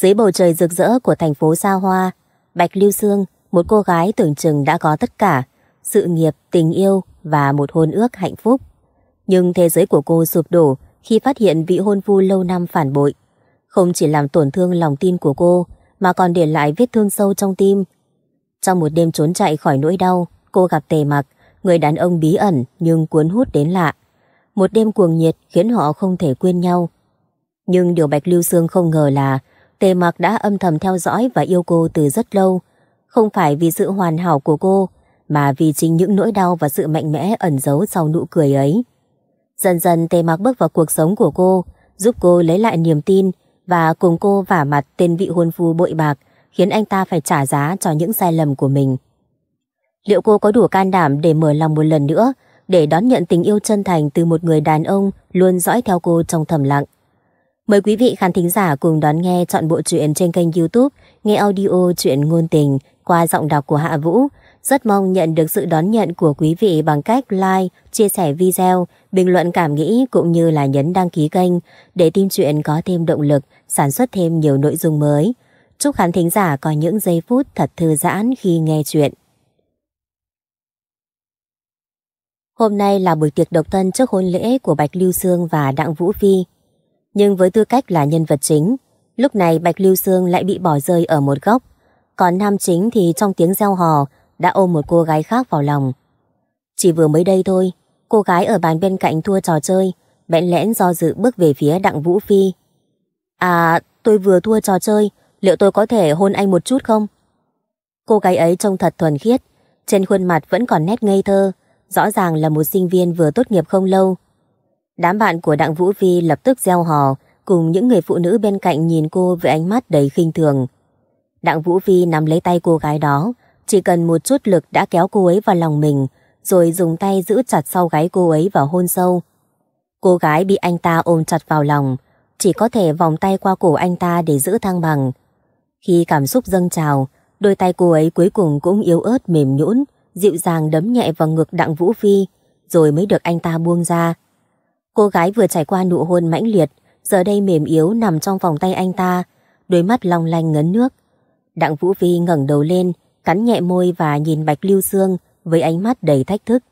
Dưới bầu trời rực rỡ của thành phố xa hoa, Bạch Lưu Sương, một cô gái tưởng chừng đã có tất cả, sự nghiệp, tình yêu và một hôn ước hạnh phúc. Nhưng thế giới của cô sụp đổ khi phát hiện vị hôn phu lâu năm phản bội. Không chỉ làm tổn thương lòng tin của cô, mà còn để lại vết thương sâu trong tim. Trong một đêm trốn chạy khỏi nỗi đau, cô gặp tề mặc, người đàn ông bí ẩn nhưng cuốn hút đến lạ. Một đêm cuồng nhiệt khiến họ không thể quên nhau. Nhưng điều Bạch Lưu Sương không ngờ là Tề mặc đã âm thầm theo dõi và yêu cô từ rất lâu, không phải vì sự hoàn hảo của cô, mà vì chính những nỗi đau và sự mạnh mẽ ẩn giấu sau nụ cười ấy. Dần dần Tề mặc bước vào cuộc sống của cô, giúp cô lấy lại niềm tin và cùng cô vả mặt tên vị hôn phu bội bạc khiến anh ta phải trả giá cho những sai lầm của mình. Liệu cô có đủ can đảm để mở lòng một lần nữa để đón nhận tình yêu chân thành từ một người đàn ông luôn dõi theo cô trong thầm lặng? Mời quý vị khán thính giả cùng đón nghe chọn bộ truyện trên kênh youtube Nghe audio truyện ngôn tình qua giọng đọc của Hạ Vũ. Rất mong nhận được sự đón nhận của quý vị bằng cách like, chia sẻ video, bình luận cảm nghĩ cũng như là nhấn đăng ký kênh để tin truyện có thêm động lực, sản xuất thêm nhiều nội dung mới. Chúc khán thính giả có những giây phút thật thư giãn khi nghe chuyện. Hôm nay là buổi tiệc độc thân trước hôn lễ của Bạch Lưu Sương và Đặng Vũ Phi nhưng với tư cách là nhân vật chính, lúc này Bạch Lưu Sương lại bị bỏ rơi ở một góc. Còn nam chính thì trong tiếng reo hò đã ôm một cô gái khác vào lòng. Chỉ vừa mới đây thôi, cô gái ở bàn bên cạnh thua trò chơi, bẽn lẽn do dự bước về phía Đặng Vũ Phi. À, tôi vừa thua trò chơi, liệu tôi có thể hôn anh một chút không? Cô gái ấy trông thật thuần khiết, trên khuôn mặt vẫn còn nét ngây thơ, rõ ràng là một sinh viên vừa tốt nghiệp không lâu, Đám bạn của Đặng Vũ Vi lập tức gieo hò, cùng những người phụ nữ bên cạnh nhìn cô với ánh mắt đầy khinh thường. Đặng Vũ Vi nắm lấy tay cô gái đó, chỉ cần một chút lực đã kéo cô ấy vào lòng mình, rồi dùng tay giữ chặt sau gáy cô ấy vào hôn sâu. Cô gái bị anh ta ôm chặt vào lòng, chỉ có thể vòng tay qua cổ anh ta để giữ thăng bằng. Khi cảm xúc dâng trào, đôi tay cô ấy cuối cùng cũng yếu ớt mềm nhũn, dịu dàng đấm nhẹ vào ngực Đặng Vũ Phi, rồi mới được anh ta buông ra. Cô gái vừa trải qua nụ hôn mãnh liệt, giờ đây mềm yếu nằm trong vòng tay anh ta, đôi mắt long lanh ngấn nước. Đặng Vũ Vi ngẩng đầu lên, cắn nhẹ môi và nhìn Bạch Lưu Sương với ánh mắt đầy thách thức.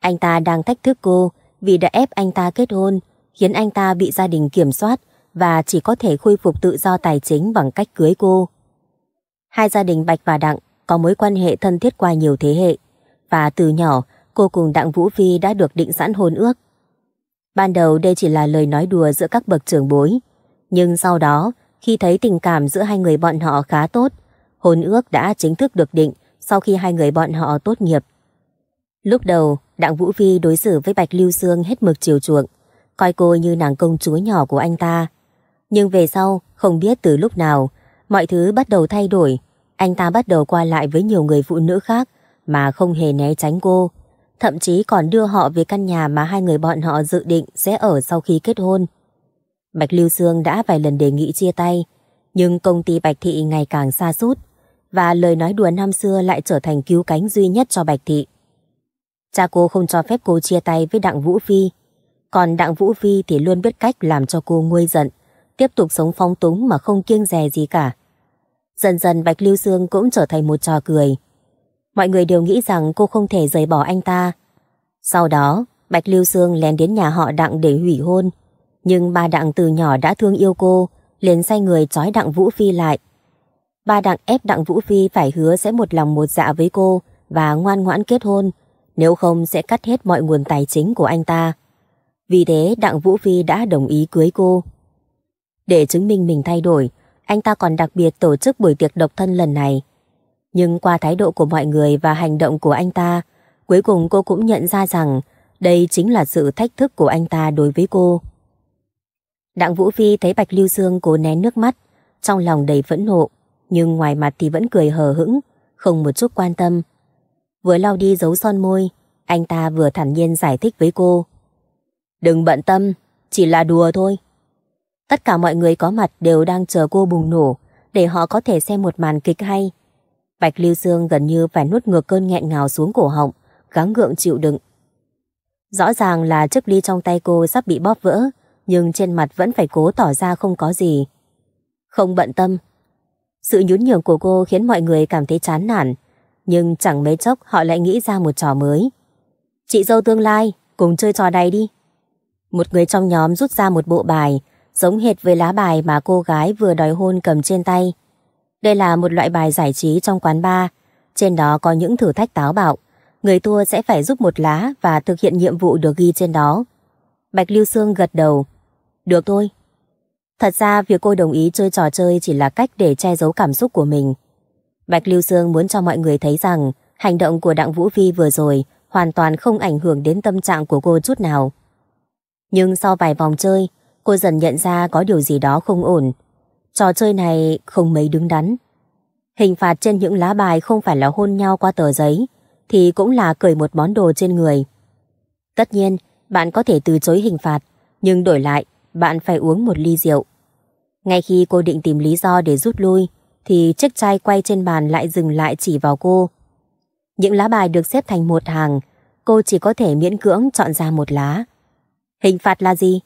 Anh ta đang thách thức cô vì đã ép anh ta kết hôn, khiến anh ta bị gia đình kiểm soát và chỉ có thể khôi phục tự do tài chính bằng cách cưới cô. Hai gia đình Bạch và Đặng có mối quan hệ thân thiết qua nhiều thế hệ và từ nhỏ cô cùng Đặng Vũ Vi đã được định sẵn hôn ước. Ban đầu đây chỉ là lời nói đùa giữa các bậc trưởng bối. Nhưng sau đó, khi thấy tình cảm giữa hai người bọn họ khá tốt, hôn ước đã chính thức được định sau khi hai người bọn họ tốt nghiệp. Lúc đầu, Đặng Vũ Phi đối xử với Bạch Lưu Sương hết mực chiều chuộng, coi cô như nàng công chúa nhỏ của anh ta. Nhưng về sau, không biết từ lúc nào, mọi thứ bắt đầu thay đổi. Anh ta bắt đầu qua lại với nhiều người phụ nữ khác mà không hề né tránh cô thậm chí còn đưa họ về căn nhà mà hai người bọn họ dự định sẽ ở sau khi kết hôn. Bạch Lưu Sương đã vài lần đề nghị chia tay, nhưng công ty Bạch Thị ngày càng xa sút và lời nói đùa năm xưa lại trở thành cứu cánh duy nhất cho Bạch Thị. Cha cô không cho phép cô chia tay với Đặng Vũ Phi, còn Đặng Vũ Phi thì luôn biết cách làm cho cô nguôi giận, tiếp tục sống phong túng mà không kiêng dè gì cả. Dần dần Bạch Lưu Sương cũng trở thành một trò cười, mọi người đều nghĩ rằng cô không thể rời bỏ anh ta. Sau đó, Bạch Lưu Sương lén đến nhà họ Đặng để hủy hôn. Nhưng ba Đặng từ nhỏ đã thương yêu cô, liền say người trói Đặng Vũ Phi lại. Ba Đặng ép Đặng Vũ Phi phải hứa sẽ một lòng một dạ với cô và ngoan ngoãn kết hôn, nếu không sẽ cắt hết mọi nguồn tài chính của anh ta. Vì thế Đặng Vũ Phi đã đồng ý cưới cô. Để chứng minh mình thay đổi, anh ta còn đặc biệt tổ chức buổi tiệc độc thân lần này. Nhưng qua thái độ của mọi người và hành động của anh ta, cuối cùng cô cũng nhận ra rằng đây chính là sự thách thức của anh ta đối với cô. Đặng Vũ Phi thấy Bạch Lưu Dương cố nén nước mắt, trong lòng đầy phẫn nộ, nhưng ngoài mặt thì vẫn cười hờ hững, không một chút quan tâm. Vừa lau đi dấu son môi, anh ta vừa thản nhiên giải thích với cô. Đừng bận tâm, chỉ là đùa thôi. Tất cả mọi người có mặt đều đang chờ cô bùng nổ để họ có thể xem một màn kịch hay. Bạch Lưu Sương gần như phải nuốt ngược cơn nghẹn ngào xuống cổ họng, gắng gượng chịu đựng. Rõ ràng là chiếc ly trong tay cô sắp bị bóp vỡ, nhưng trên mặt vẫn phải cố tỏ ra không có gì. Không bận tâm. Sự nhún nhường của cô khiến mọi người cảm thấy chán nản, nhưng chẳng mấy chốc họ lại nghĩ ra một trò mới. Chị dâu tương lai, cùng chơi trò này đi. Một người trong nhóm rút ra một bộ bài, giống hệt với lá bài mà cô gái vừa đòi hôn cầm trên tay. Đây là một loại bài giải trí trong quán bar, trên đó có những thử thách táo bạo. Người thua sẽ phải giúp một lá và thực hiện nhiệm vụ được ghi trên đó. Bạch Lưu Sương gật đầu. Được thôi. Thật ra việc cô đồng ý chơi trò chơi chỉ là cách để che giấu cảm xúc của mình. Bạch Lưu Sương muốn cho mọi người thấy rằng hành động của Đặng Vũ Phi vừa rồi hoàn toàn không ảnh hưởng đến tâm trạng của cô chút nào. Nhưng sau vài vòng chơi, cô dần nhận ra có điều gì đó không ổn trò chơi này không mấy đứng đắn. Hình phạt trên những lá bài không phải là hôn nhau qua tờ giấy, thì cũng là cởi một món đồ trên người. Tất nhiên, bạn có thể từ chối hình phạt, nhưng đổi lại, bạn phải uống một ly rượu. Ngay khi cô định tìm lý do để rút lui, thì chiếc chai quay trên bàn lại dừng lại chỉ vào cô. Những lá bài được xếp thành một hàng, cô chỉ có thể miễn cưỡng chọn ra một lá. Hình phạt là gì?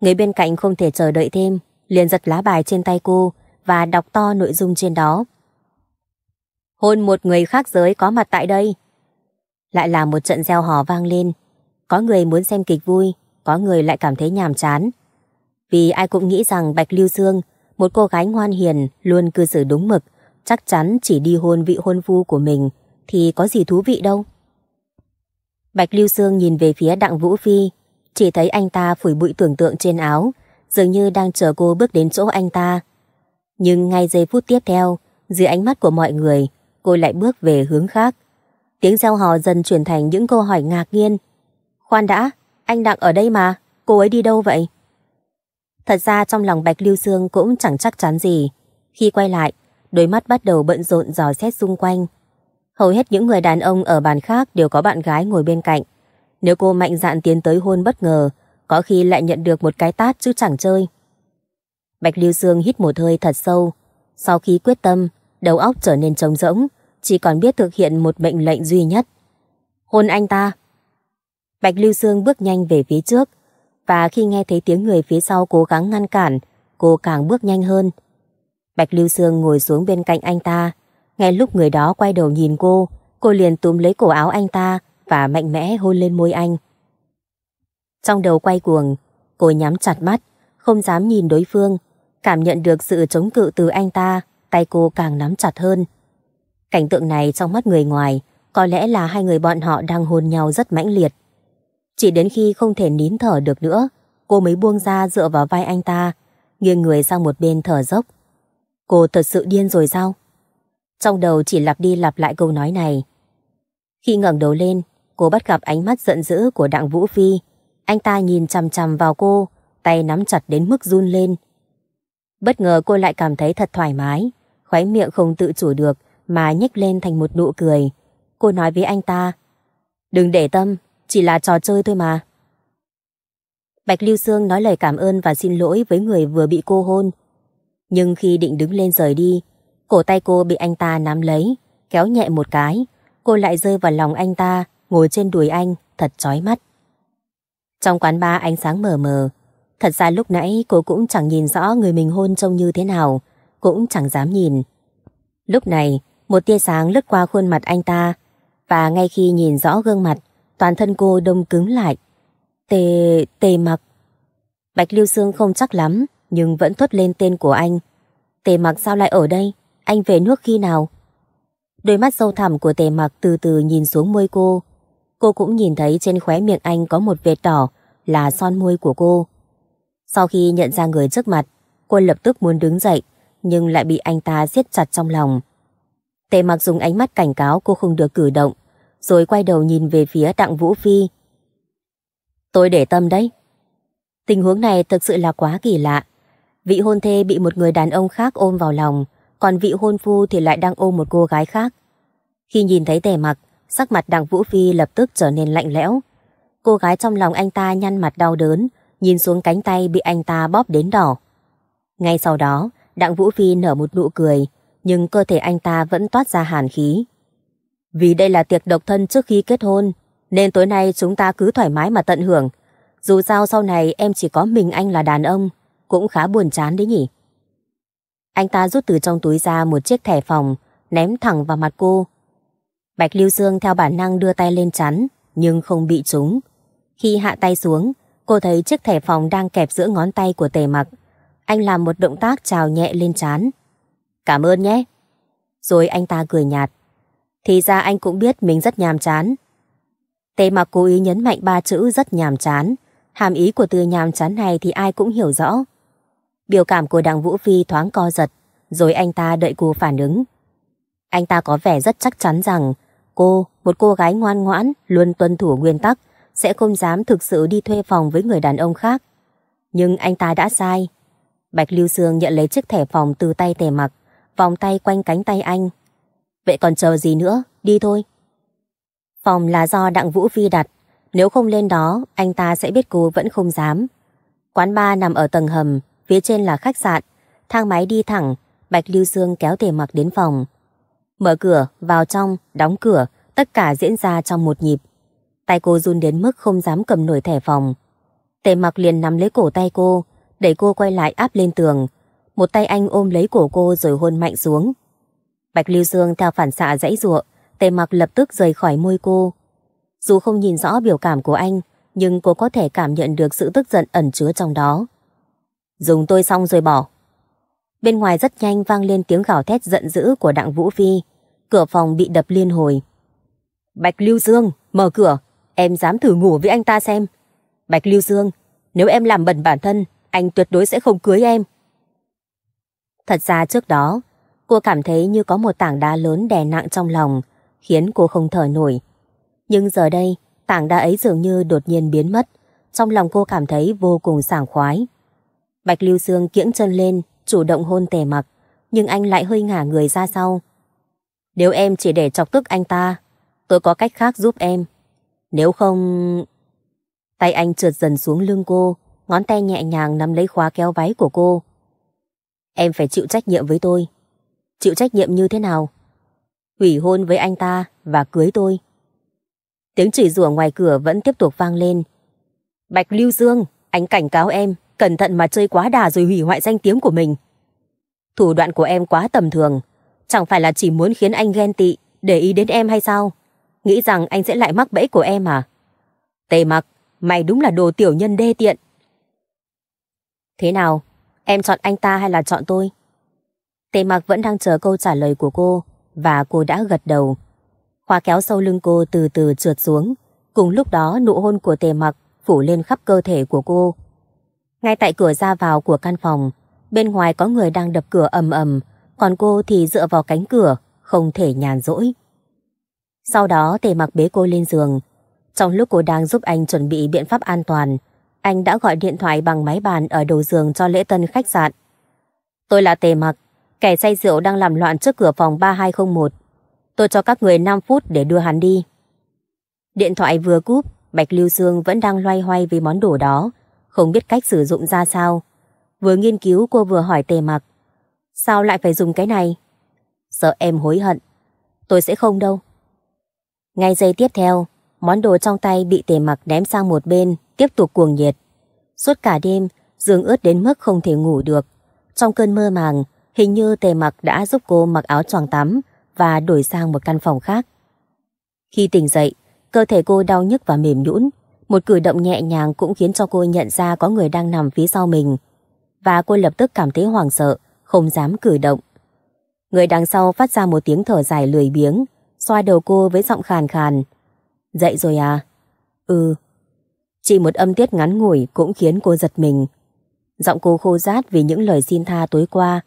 Người bên cạnh không thể chờ đợi thêm, liền giật lá bài trên tay cô và đọc to nội dung trên đó. Hôn một người khác giới có mặt tại đây. Lại là một trận gieo hò vang lên. Có người muốn xem kịch vui, có người lại cảm thấy nhàm chán. Vì ai cũng nghĩ rằng Bạch Lưu Dương, một cô gái ngoan hiền, luôn cư xử đúng mực, chắc chắn chỉ đi hôn vị hôn phu của mình thì có gì thú vị đâu. Bạch Lưu Dương nhìn về phía Đặng Vũ Phi, chỉ thấy anh ta phủi bụi tưởng tượng trên áo, dường như đang chờ cô bước đến chỗ anh ta. Nhưng ngay giây phút tiếp theo, dưới ánh mắt của mọi người, cô lại bước về hướng khác. Tiếng gieo hò dần chuyển thành những câu hỏi ngạc nhiên. Khoan đã, anh đang ở đây mà, cô ấy đi đâu vậy? Thật ra trong lòng Bạch Lưu Sương cũng chẳng chắc chắn gì. Khi quay lại, đôi mắt bắt đầu bận rộn dò xét xung quanh. Hầu hết những người đàn ông ở bàn khác đều có bạn gái ngồi bên cạnh. Nếu cô mạnh dạn tiến tới hôn bất ngờ, có khi lại nhận được một cái tát chứ chẳng chơi. Bạch Lưu Dương hít một hơi thật sâu. Sau khi quyết tâm, đầu óc trở nên trống rỗng, chỉ còn biết thực hiện một mệnh lệnh duy nhất. Hôn anh ta. Bạch Lưu Dương bước nhanh về phía trước, và khi nghe thấy tiếng người phía sau cố gắng ngăn cản, cô càng bước nhanh hơn. Bạch Lưu Dương ngồi xuống bên cạnh anh ta, ngay lúc người đó quay đầu nhìn cô, cô liền túm lấy cổ áo anh ta và mạnh mẽ hôn lên môi anh. Trong đầu quay cuồng, cô nhắm chặt mắt, không dám nhìn đối phương, cảm nhận được sự chống cự từ anh ta, tay cô càng nắm chặt hơn. Cảnh tượng này trong mắt người ngoài, có lẽ là hai người bọn họ đang hôn nhau rất mãnh liệt. Chỉ đến khi không thể nín thở được nữa, cô mới buông ra dựa vào vai anh ta, nghiêng người sang một bên thở dốc. Cô thật sự điên rồi sao? Trong đầu chỉ lặp đi lặp lại câu nói này. Khi ngẩng đầu lên, cô bắt gặp ánh mắt giận dữ của Đặng Vũ Phi, anh ta nhìn chằm chằm vào cô, tay nắm chặt đến mức run lên. Bất ngờ cô lại cảm thấy thật thoải mái, khóe miệng không tự chủ được mà nhếch lên thành một nụ cười. Cô nói với anh ta, đừng để tâm, chỉ là trò chơi thôi mà. Bạch Lưu Sương nói lời cảm ơn và xin lỗi với người vừa bị cô hôn. Nhưng khi định đứng lên rời đi, cổ tay cô bị anh ta nắm lấy, kéo nhẹ một cái, cô lại rơi vào lòng anh ta, ngồi trên đùi anh, thật chói mắt. Trong quán ba ánh sáng mờ mờ, thật ra lúc nãy cô cũng chẳng nhìn rõ người mình hôn trông như thế nào, cũng chẳng dám nhìn. Lúc này, một tia sáng lướt qua khuôn mặt anh ta, và ngay khi nhìn rõ gương mặt, toàn thân cô đông cứng lại. Tề... tề mặc. Bạch Lưu Sương không chắc lắm, nhưng vẫn thốt lên tên của anh. Tề mặc sao lại ở đây? Anh về nước khi nào? Đôi mắt sâu thẳm của tề mặc từ từ nhìn xuống môi cô, cô cũng nhìn thấy trên khóe miệng anh có một vệt đỏ là son môi của cô. Sau khi nhận ra người trước mặt, cô lập tức muốn đứng dậy, nhưng lại bị anh ta siết chặt trong lòng. Tề mặc dùng ánh mắt cảnh cáo cô không được cử động, rồi quay đầu nhìn về phía Đặng Vũ Phi. Tôi để tâm đấy. Tình huống này thực sự là quá kỳ lạ. Vị hôn thê bị một người đàn ông khác ôm vào lòng, còn vị hôn phu thì lại đang ôm một cô gái khác. Khi nhìn thấy tề mặc, Sắc mặt đằng Vũ Phi lập tức trở nên lạnh lẽo. Cô gái trong lòng anh ta nhăn mặt đau đớn, nhìn xuống cánh tay bị anh ta bóp đến đỏ. Ngay sau đó, đặng Vũ Phi nở một nụ cười, nhưng cơ thể anh ta vẫn toát ra hàn khí. Vì đây là tiệc độc thân trước khi kết hôn, nên tối nay chúng ta cứ thoải mái mà tận hưởng. Dù sao sau này em chỉ có mình anh là đàn ông, cũng khá buồn chán đấy nhỉ. Anh ta rút từ trong túi ra một chiếc thẻ phòng, ném thẳng vào mặt cô, Bạch Lưu Dương theo bản năng đưa tay lên chắn, nhưng không bị trúng. Khi hạ tay xuống, cô thấy chiếc thẻ phòng đang kẹp giữa ngón tay của tề mặc. Anh làm một động tác trào nhẹ lên chán. Cảm ơn nhé. Rồi anh ta cười nhạt. Thì ra anh cũng biết mình rất nhàm chán. Tề mặc cố ý nhấn mạnh ba chữ rất nhàm chán. Hàm ý của từ nhàm chán này thì ai cũng hiểu rõ. Biểu cảm của đặng Vũ Phi thoáng co giật, rồi anh ta đợi cô phản ứng. Anh ta có vẻ rất chắc chắn rằng Cô, một cô gái ngoan ngoãn, luôn tuân thủ nguyên tắc, sẽ không dám thực sự đi thuê phòng với người đàn ông khác. Nhưng anh ta đã sai. Bạch Lưu Sương nhận lấy chiếc thẻ phòng từ tay tề mặc, vòng tay quanh cánh tay anh. Vậy còn chờ gì nữa, đi thôi. Phòng là do Đặng Vũ Phi đặt, nếu không lên đó, anh ta sẽ biết cô vẫn không dám. Quán ba nằm ở tầng hầm, phía trên là khách sạn, thang máy đi thẳng, Bạch Lưu Sương kéo tề mặc đến phòng. Mở cửa, vào trong, đóng cửa, tất cả diễn ra trong một nhịp. Tay cô run đến mức không dám cầm nổi thẻ phòng. Tề mặc liền nắm lấy cổ tay cô, đẩy cô quay lại áp lên tường. Một tay anh ôm lấy cổ cô rồi hôn mạnh xuống. Bạch Lưu Dương theo phản xạ dãy ruộng, tề mặc lập tức rời khỏi môi cô. Dù không nhìn rõ biểu cảm của anh, nhưng cô có thể cảm nhận được sự tức giận ẩn chứa trong đó. Dùng tôi xong rồi bỏ. Bên ngoài rất nhanh vang lên tiếng gào thét giận dữ của đặng Vũ Phi cửa phòng bị đập liên hồi. Bạch Lưu Dương, mở cửa, em dám thử ngủ với anh ta xem. Bạch Lưu Dương, nếu em làm bẩn bản thân, anh tuyệt đối sẽ không cưới em. Thật ra trước đó, cô cảm thấy như có một tảng đá lớn đè nặng trong lòng, khiến cô không thở nổi. Nhưng giờ đây, tảng đá ấy dường như đột nhiên biến mất, trong lòng cô cảm thấy vô cùng sảng khoái. Bạch Lưu Dương kiễng chân lên, chủ động hôn tề mặc, nhưng anh lại hơi ngả người ra sau, nếu em chỉ để chọc tức anh ta, tôi có cách khác giúp em. Nếu không... Tay anh trượt dần xuống lưng cô, ngón tay nhẹ nhàng nắm lấy khóa kéo váy của cô. Em phải chịu trách nhiệm với tôi. Chịu trách nhiệm như thế nào? Hủy hôn với anh ta và cưới tôi. Tiếng chửi rủa ngoài cửa vẫn tiếp tục vang lên. Bạch Lưu Dương, anh cảnh cáo em, cẩn thận mà chơi quá đà rồi hủy hoại danh tiếng của mình. Thủ đoạn của em quá tầm thường, Chẳng phải là chỉ muốn khiến anh ghen tị, để ý đến em hay sao? Nghĩ rằng anh sẽ lại mắc bẫy của em à? Tề mặc, mày đúng là đồ tiểu nhân đê tiện. Thế nào? Em chọn anh ta hay là chọn tôi? Tề mặc vẫn đang chờ câu trả lời của cô và cô đã gật đầu. Khoa kéo sâu lưng cô từ từ trượt xuống. Cùng lúc đó nụ hôn của tề mặc phủ lên khắp cơ thể của cô. Ngay tại cửa ra vào của căn phòng, bên ngoài có người đang đập cửa ầm ầm còn cô thì dựa vào cánh cửa, không thể nhàn rỗi. Sau đó tề mặc bế cô lên giường. Trong lúc cô đang giúp anh chuẩn bị biện pháp an toàn, anh đã gọi điện thoại bằng máy bàn ở đầu giường cho lễ tân khách sạn. Tôi là tề mặc, kẻ say rượu đang làm loạn trước cửa phòng 3201. Tôi cho các người 5 phút để đưa hắn đi. Điện thoại vừa cúp, Bạch Lưu Sương vẫn đang loay hoay vì món đồ đó, không biết cách sử dụng ra sao. Vừa nghiên cứu cô vừa hỏi tề mặc, Sao lại phải dùng cái này? Sợ em hối hận. Tôi sẽ không đâu. Ngay giây tiếp theo, món đồ trong tay bị tề mặc ném sang một bên, tiếp tục cuồng nhiệt. Suốt cả đêm, Dương ướt đến mức không thể ngủ được. Trong cơn mơ màng, hình như tề mặc đã giúp cô mặc áo choàng tắm và đổi sang một căn phòng khác. Khi tỉnh dậy, cơ thể cô đau nhức và mềm nhũn. Một cử động nhẹ nhàng cũng khiến cho cô nhận ra có người đang nằm phía sau mình. Và cô lập tức cảm thấy hoảng sợ, không dám cử động. Người đằng sau phát ra một tiếng thở dài lười biếng, xoa đầu cô với giọng khàn khàn. Dậy rồi à? Ừ. Chỉ một âm tiết ngắn ngủi cũng khiến cô giật mình. Giọng cô khô rát vì những lời xin tha tối qua.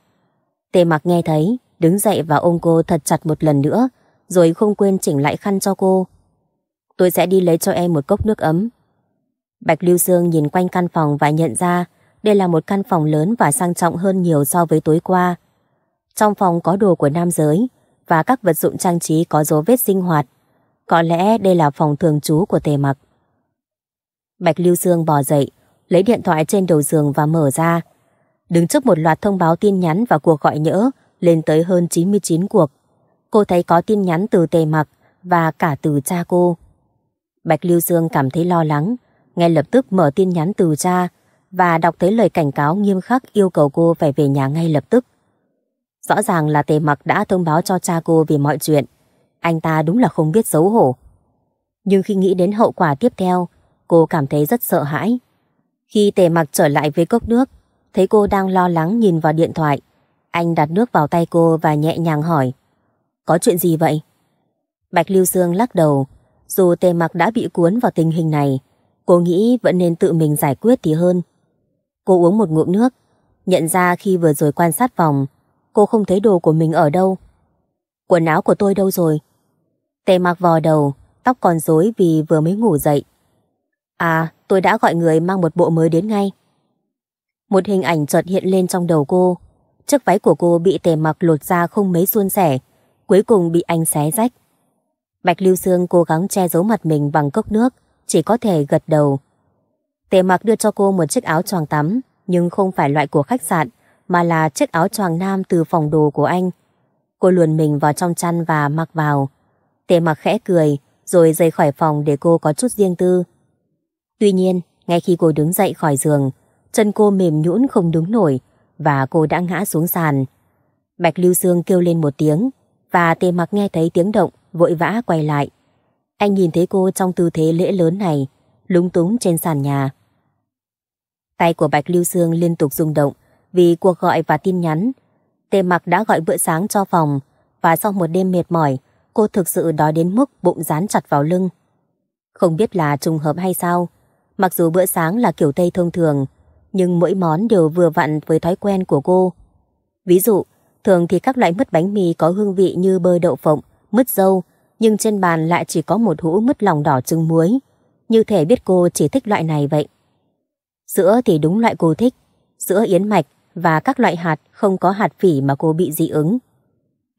Tề mặc nghe thấy, đứng dậy và ôm cô thật chặt một lần nữa, rồi không quên chỉnh lại khăn cho cô. Tôi sẽ đi lấy cho em một cốc nước ấm. Bạch Lưu Sương nhìn quanh căn phòng và nhận ra đây là một căn phòng lớn và sang trọng hơn nhiều so với tối qua. Trong phòng có đồ của nam giới và các vật dụng trang trí có dấu vết sinh hoạt. Có lẽ đây là phòng thường trú của tề mặc. Bạch Lưu Dương bò dậy, lấy điện thoại trên đầu giường và mở ra. Đứng trước một loạt thông báo tin nhắn và cuộc gọi nhỡ lên tới hơn 99 cuộc. Cô thấy có tin nhắn từ tề mặc và cả từ cha cô. Bạch Lưu Dương cảm thấy lo lắng, ngay lập tức mở tin nhắn từ cha và đọc thấy lời cảnh cáo nghiêm khắc yêu cầu cô phải về nhà ngay lập tức. Rõ ràng là tề mặc đã thông báo cho cha cô về mọi chuyện. Anh ta đúng là không biết xấu hổ. Nhưng khi nghĩ đến hậu quả tiếp theo, cô cảm thấy rất sợ hãi. Khi tề mặc trở lại với cốc nước, thấy cô đang lo lắng nhìn vào điện thoại. Anh đặt nước vào tay cô và nhẹ nhàng hỏi. Có chuyện gì vậy? Bạch Lưu Sương lắc đầu. Dù tề mặc đã bị cuốn vào tình hình này, cô nghĩ vẫn nên tự mình giải quyết thì hơn. Cô uống một ngụm nước, nhận ra khi vừa rồi quan sát vòng, cô không thấy đồ của mình ở đâu. Quần áo của tôi đâu rồi? Tề mặc vò đầu, tóc còn rối vì vừa mới ngủ dậy. À, tôi đã gọi người mang một bộ mới đến ngay. Một hình ảnh chợt hiện lên trong đầu cô. Chiếc váy của cô bị tề mặc lột ra không mấy suôn sẻ, cuối cùng bị anh xé rách. Bạch Lưu Sương cố gắng che giấu mặt mình bằng cốc nước, chỉ có thể gật đầu. Tề mặc đưa cho cô một chiếc áo choàng tắm, nhưng không phải loại của khách sạn, mà là chiếc áo choàng nam từ phòng đồ của anh. Cô luồn mình vào trong chăn và mặc vào. Tề mặc khẽ cười, rồi rời khỏi phòng để cô có chút riêng tư. Tuy nhiên, ngay khi cô đứng dậy khỏi giường, chân cô mềm nhũn không đứng nổi và cô đã ngã xuống sàn. Bạch Lưu Sương kêu lên một tiếng và tề mặc nghe thấy tiếng động vội vã quay lại. Anh nhìn thấy cô trong tư thế lễ lớn này, lúng túng trên sàn nhà. Tay của Bạch Lưu Sương liên tục rung động vì cuộc gọi và tin nhắn. Tề mặc đã gọi bữa sáng cho phòng và sau một đêm mệt mỏi, cô thực sự đói đến mức bụng dán chặt vào lưng. Không biết là trùng hợp hay sao, mặc dù bữa sáng là kiểu Tây thông thường, nhưng mỗi món đều vừa vặn với thói quen của cô. Ví dụ, thường thì các loại mứt bánh mì có hương vị như bơ đậu phộng, mứt dâu, nhưng trên bàn lại chỉ có một hũ mứt lòng đỏ trứng muối. Như thể biết cô chỉ thích loại này vậy. Sữa thì đúng loại cô thích, sữa yến mạch và các loại hạt không có hạt phỉ mà cô bị dị ứng.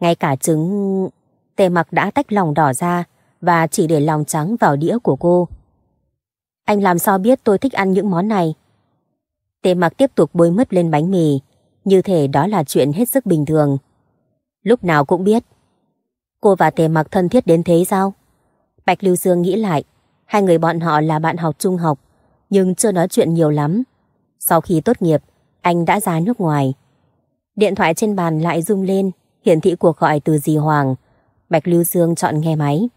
Ngay cả trứng... Tề mặc đã tách lòng đỏ ra và chỉ để lòng trắng vào đĩa của cô. Anh làm sao biết tôi thích ăn những món này? Tề mặc tiếp tục bôi mứt lên bánh mì, như thể đó là chuyện hết sức bình thường. Lúc nào cũng biết. Cô và tề mặc thân thiết đến thế sao? Bạch Lưu Dương nghĩ lại, hai người bọn họ là bạn học trung học nhưng chưa nói chuyện nhiều lắm. Sau khi tốt nghiệp, anh đã ra nước ngoài. Điện thoại trên bàn lại rung lên, hiển thị cuộc gọi từ dì Hoàng. Bạch Lưu Dương chọn nghe máy.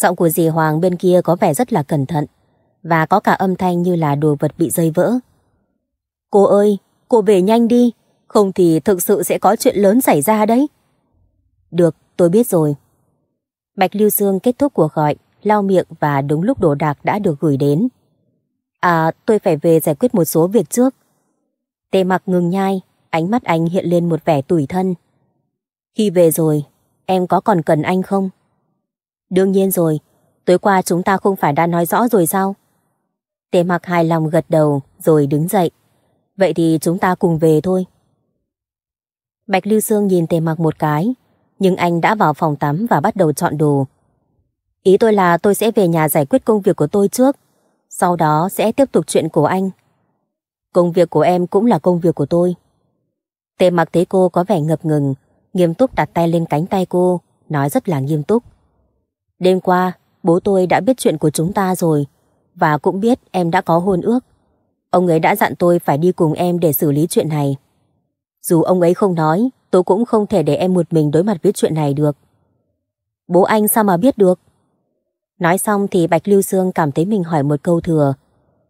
Giọng của dì Hoàng bên kia có vẻ rất là cẩn thận và có cả âm thanh như là đồ vật bị rơi vỡ. Cô ơi, cô về nhanh đi, không thì thực sự sẽ có chuyện lớn xảy ra đấy. Được, tôi biết rồi. Bạch Lưu Dương kết thúc cuộc gọi, lau miệng và đúng lúc đồ đạc đã được gửi đến. À, tôi phải về giải quyết một số việc trước. Tề mặc ngừng nhai, ánh mắt anh hiện lên một vẻ tủi thân. Khi về rồi, em có còn cần anh không? Đương nhiên rồi, tối qua chúng ta không phải đã nói rõ rồi sao? Tề mặc hài lòng gật đầu rồi đứng dậy. Vậy thì chúng ta cùng về thôi. Bạch Lưu Sương nhìn tề mặc một cái, nhưng anh đã vào phòng tắm và bắt đầu chọn đồ. Ý tôi là tôi sẽ về nhà giải quyết công việc của tôi trước, sau đó sẽ tiếp tục chuyện của anh. Công việc của em cũng là công việc của tôi. Tề mặc thấy cô có vẻ ngập ngừng, nghiêm túc đặt tay lên cánh tay cô, nói rất là nghiêm túc. Đêm qua, bố tôi đã biết chuyện của chúng ta rồi, và cũng biết em đã có hôn ước. Ông ấy đã dặn tôi phải đi cùng em để xử lý chuyện này. Dù ông ấy không nói, tôi cũng không thể để em một mình đối mặt với chuyện này được. Bố anh sao mà biết được? Nói xong thì Bạch Lưu Sương cảm thấy mình hỏi một câu thừa.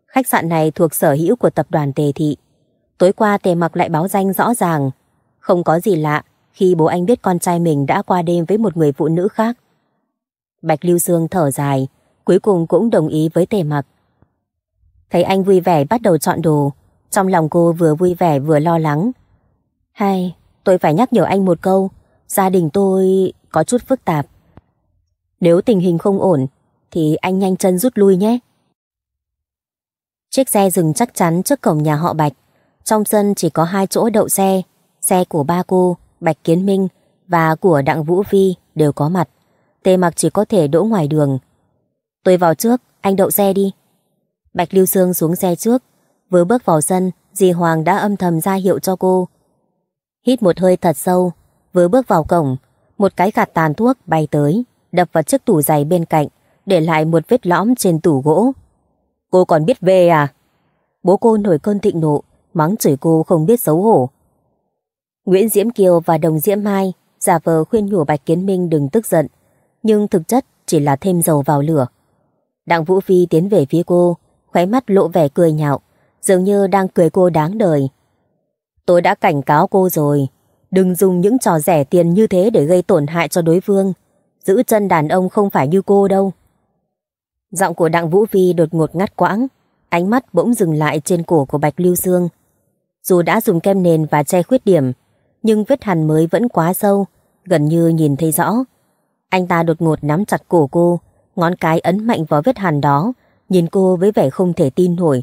Khách sạn này thuộc sở hữu của tập đoàn Tề Thị. Tối qua Tề Mặc lại báo danh rõ ràng. Không có gì lạ khi bố anh biết con trai mình đã qua đêm với một người phụ nữ khác. Bạch Lưu Sương thở dài, cuối cùng cũng đồng ý với Tề Mặc. Thấy anh vui vẻ bắt đầu chọn đồ, trong lòng cô vừa vui vẻ vừa lo lắng. Hay, tôi phải nhắc nhở anh một câu, gia đình tôi có chút phức tạp. Nếu tình hình không ổn, thì anh nhanh chân rút lui nhé. Chiếc xe dừng chắc chắn trước cổng nhà họ Bạch. Trong sân chỉ có hai chỗ đậu xe, xe của ba cô, Bạch Kiến Minh và của Đặng Vũ Vi đều có mặt. Tề mặc chỉ có thể đỗ ngoài đường. Tôi vào trước, anh đậu xe đi. Bạch Lưu Sương xuống xe trước. Vừa bước vào sân, dì Hoàng đã âm thầm ra hiệu cho cô. Hít một hơi thật sâu, vừa bước vào cổng, một cái gạt tàn thuốc bay tới, đập vào chiếc tủ giày bên cạnh để lại một vết lõm trên tủ gỗ. Cô còn biết về à? Bố cô nổi cơn thịnh nộ, mắng chửi cô không biết xấu hổ. Nguyễn Diễm Kiều và đồng Diễm Mai giả vờ khuyên nhủ Bạch Kiến Minh đừng tức giận, nhưng thực chất chỉ là thêm dầu vào lửa. Đặng Vũ Phi tiến về phía cô, khóe mắt lộ vẻ cười nhạo, dường như đang cười cô đáng đời. Tôi đã cảnh cáo cô rồi, đừng dùng những trò rẻ tiền như thế để gây tổn hại cho đối phương. Giữ chân đàn ông không phải như cô đâu. Giọng của Đặng Vũ Phi đột ngột ngắt quãng, ánh mắt bỗng dừng lại trên cổ của Bạch Lưu Dương. Dù đã dùng kem nền và che khuyết điểm, nhưng vết hằn mới vẫn quá sâu, gần như nhìn thấy rõ. Anh ta đột ngột nắm chặt cổ cô, ngón cái ấn mạnh vào vết hằn đó, nhìn cô với vẻ không thể tin nổi.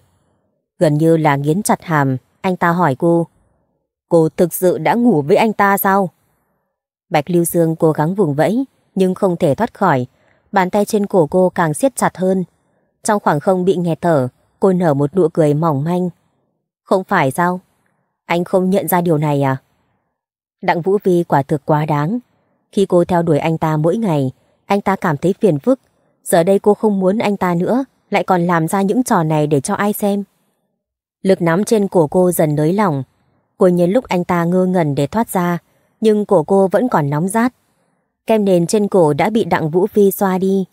Gần như là nghiến chặt hàm, anh ta hỏi cô. Cô thực sự đã ngủ với anh ta sao? Bạch Lưu Dương cố gắng vùng vẫy, nhưng không thể thoát khỏi, bàn tay trên cổ cô càng siết chặt hơn. Trong khoảng không bị nghẹt thở, cô nở một nụ cười mỏng manh. Không phải sao? Anh không nhận ra điều này à? Đặng Vũ Vi quả thực quá đáng. Khi cô theo đuổi anh ta mỗi ngày, anh ta cảm thấy phiền phức. Giờ đây cô không muốn anh ta nữa, lại còn làm ra những trò này để cho ai xem. Lực nắm trên cổ cô dần nới lỏng. Cô nhìn lúc anh ta ngơ ngẩn để thoát ra, nhưng cổ cô vẫn còn nóng rát. Kem nền trên cổ đã bị Đặng Vũ Phi xoa đi.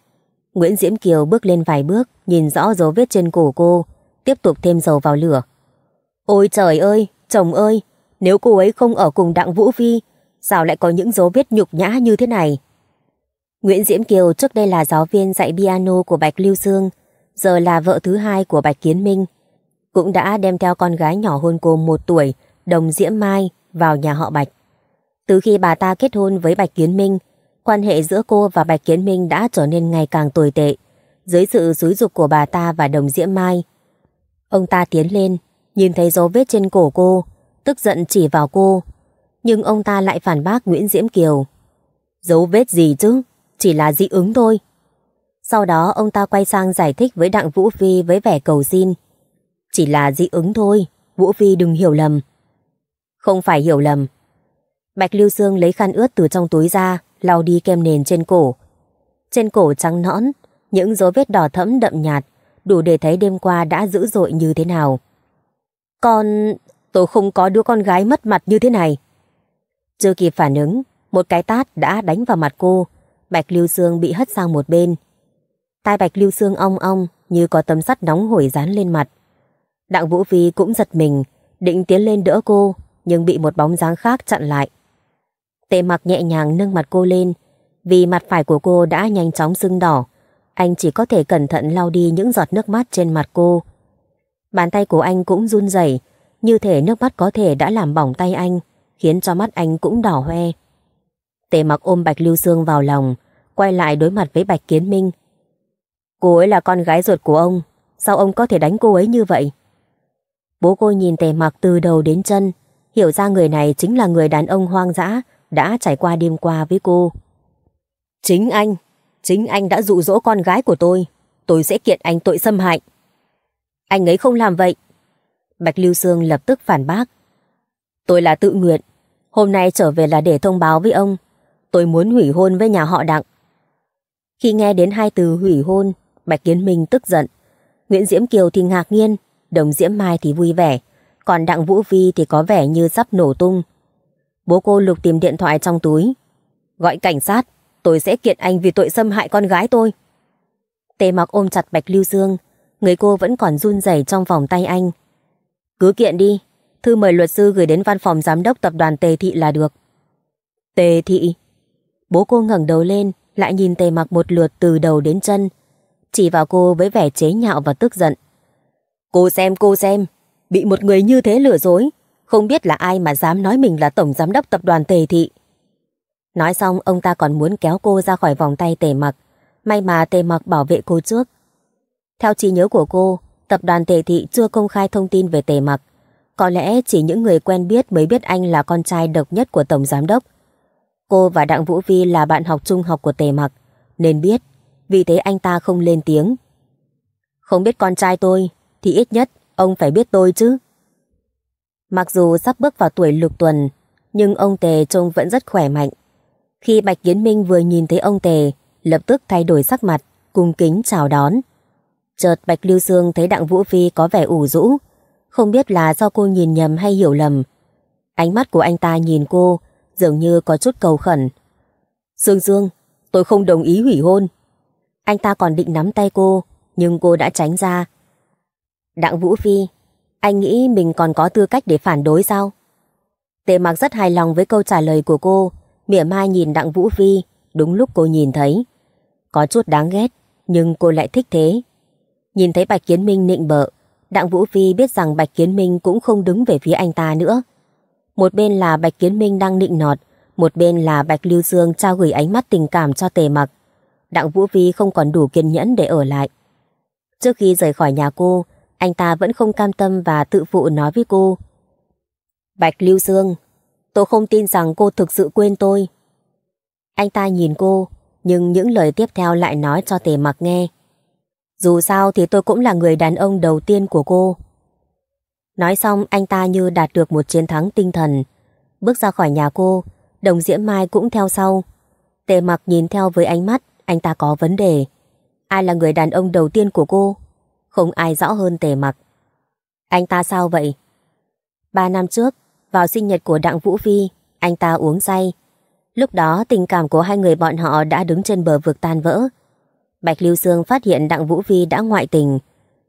Nguyễn Diễm Kiều bước lên vài bước, nhìn rõ dấu vết trên cổ cô, tiếp tục thêm dầu vào lửa. Ôi trời ơi, chồng ơi, nếu cô ấy không ở cùng Đặng Vũ Phi, sao lại có những dấu vết nhục nhã như thế này? Nguyễn Diễm Kiều trước đây là giáo viên dạy piano của Bạch Lưu Dương, giờ là vợ thứ hai của Bạch Kiến Minh. Cũng đã đem theo con gái nhỏ hơn cô một tuổi, đồng Diễm Mai, vào nhà họ Bạch. Từ khi bà ta kết hôn với Bạch Kiến Minh, Quan hệ giữa cô và Bạch Kiến Minh đã trở nên ngày càng tồi tệ, dưới sự xúi dục của bà ta và đồng diễm mai. Ông ta tiến lên, nhìn thấy dấu vết trên cổ cô, tức giận chỉ vào cô. Nhưng ông ta lại phản bác Nguyễn Diễm Kiều. Dấu vết gì chứ, chỉ là dị ứng thôi. Sau đó ông ta quay sang giải thích với Đặng Vũ Phi với vẻ cầu xin. Chỉ là dị ứng thôi, Vũ Phi đừng hiểu lầm. Không phải hiểu lầm. Bạch Lưu Sương lấy khăn ướt từ trong túi ra, lau đi kem nền trên cổ. Trên cổ trắng nõn, những dấu vết đỏ thẫm đậm nhạt, đủ để thấy đêm qua đã dữ dội như thế nào. Con... tôi không có đứa con gái mất mặt như thế này. Chưa kịp phản ứng, một cái tát đã đánh vào mặt cô, Bạch Lưu Sương bị hất sang một bên. Tai Bạch Lưu Sương ong ong như có tấm sắt nóng hổi dán lên mặt. Đặng Vũ Vi cũng giật mình, định tiến lên đỡ cô, nhưng bị một bóng dáng khác chặn lại. Tề mặc nhẹ nhàng nâng mặt cô lên, vì mặt phải của cô đã nhanh chóng sưng đỏ. Anh chỉ có thể cẩn thận lau đi những giọt nước mắt trên mặt cô. Bàn tay của anh cũng run rẩy, như thể nước mắt có thể đã làm bỏng tay anh, khiến cho mắt anh cũng đỏ hoe. Tề mặc ôm Bạch Lưu Sương vào lòng, quay lại đối mặt với Bạch Kiến Minh. Cô ấy là con gái ruột của ông, sao ông có thể đánh cô ấy như vậy? Bố cô nhìn tề mặc từ đầu đến chân, hiểu ra người này chính là người đàn ông hoang dã, đã trải qua đêm qua với cô. Chính anh, chính anh đã dụ dỗ con gái của tôi. Tôi sẽ kiện anh tội xâm hại. Anh ấy không làm vậy. Bạch Lưu Sương lập tức phản bác. Tôi là tự nguyện. Hôm nay trở về là để thông báo với ông. Tôi muốn hủy hôn với nhà họ Đặng. Khi nghe đến hai từ hủy hôn, Bạch Kiến Minh tức giận. Nguyễn Diễm Kiều thì ngạc nhiên, Đồng Diễm Mai thì vui vẻ, còn Đặng Vũ Vi thì có vẻ như sắp nổ tung. Bố cô lục tìm điện thoại trong túi. Gọi cảnh sát, tôi sẽ kiện anh vì tội xâm hại con gái tôi. Tề mặc ôm chặt Bạch Lưu Dương, người cô vẫn còn run rẩy trong vòng tay anh. Cứ kiện đi, thư mời luật sư gửi đến văn phòng giám đốc tập đoàn Tề Thị là được. Tề Thị. Bố cô ngẩng đầu lên, lại nhìn Tề mặc một lượt từ đầu đến chân, chỉ vào cô với vẻ chế nhạo và tức giận. Cô xem, cô xem, bị một người như thế lừa dối, không biết là ai mà dám nói mình là tổng giám đốc tập đoàn Tề Thị. Nói xong ông ta còn muốn kéo cô ra khỏi vòng tay Tề Mặc. May mà Tề Mặc bảo vệ cô trước. Theo trí nhớ của cô, tập đoàn Tề Thị chưa công khai thông tin về Tề Mặc. Có lẽ chỉ những người quen biết mới biết anh là con trai độc nhất của tổng giám đốc. Cô và Đặng Vũ Vi là bạn học trung học của Tề Mặc, nên biết, vì thế anh ta không lên tiếng. Không biết con trai tôi, thì ít nhất ông phải biết tôi chứ. Mặc dù sắp bước vào tuổi lục tuần, nhưng ông Tề trông vẫn rất khỏe mạnh. Khi Bạch Kiến Minh vừa nhìn thấy ông Tề, lập tức thay đổi sắc mặt, cung kính chào đón. Chợt Bạch Lưu Sương thấy Đặng Vũ Phi có vẻ ủ rũ, không biết là do cô nhìn nhầm hay hiểu lầm. Ánh mắt của anh ta nhìn cô dường như có chút cầu khẩn. Dương Dương, tôi không đồng ý hủy hôn. Anh ta còn định nắm tay cô, nhưng cô đã tránh ra. Đặng Vũ Phi, anh nghĩ mình còn có tư cách để phản đối sao? Tề mặc rất hài lòng với câu trả lời của cô, mỉa mai nhìn Đặng Vũ Vi, đúng lúc cô nhìn thấy. Có chút đáng ghét, nhưng cô lại thích thế. Nhìn thấy Bạch Kiến Minh nịnh bợ, Đặng Vũ Vi biết rằng Bạch Kiến Minh cũng không đứng về phía anh ta nữa. Một bên là Bạch Kiến Minh đang nịnh nọt, một bên là Bạch Lưu Dương trao gửi ánh mắt tình cảm cho tề mặc. Đặng Vũ Vi không còn đủ kiên nhẫn để ở lại. Trước khi rời khỏi nhà cô, anh ta vẫn không cam tâm và tự phụ nói với cô. Bạch Lưu Dương, tôi không tin rằng cô thực sự quên tôi. Anh ta nhìn cô, nhưng những lời tiếp theo lại nói cho tề mặc nghe. Dù sao thì tôi cũng là người đàn ông đầu tiên của cô. Nói xong anh ta như đạt được một chiến thắng tinh thần. Bước ra khỏi nhà cô, đồng diễm mai cũng theo sau. Tề mặc nhìn theo với ánh mắt, anh ta có vấn đề. Ai là người đàn ông đầu tiên của cô? không ai rõ hơn tề mặc. Anh ta sao vậy? Ba năm trước, vào sinh nhật của Đặng Vũ Phi, anh ta uống say. Lúc đó tình cảm của hai người bọn họ đã đứng trên bờ vực tan vỡ. Bạch Lưu Sương phát hiện Đặng Vũ Phi đã ngoại tình,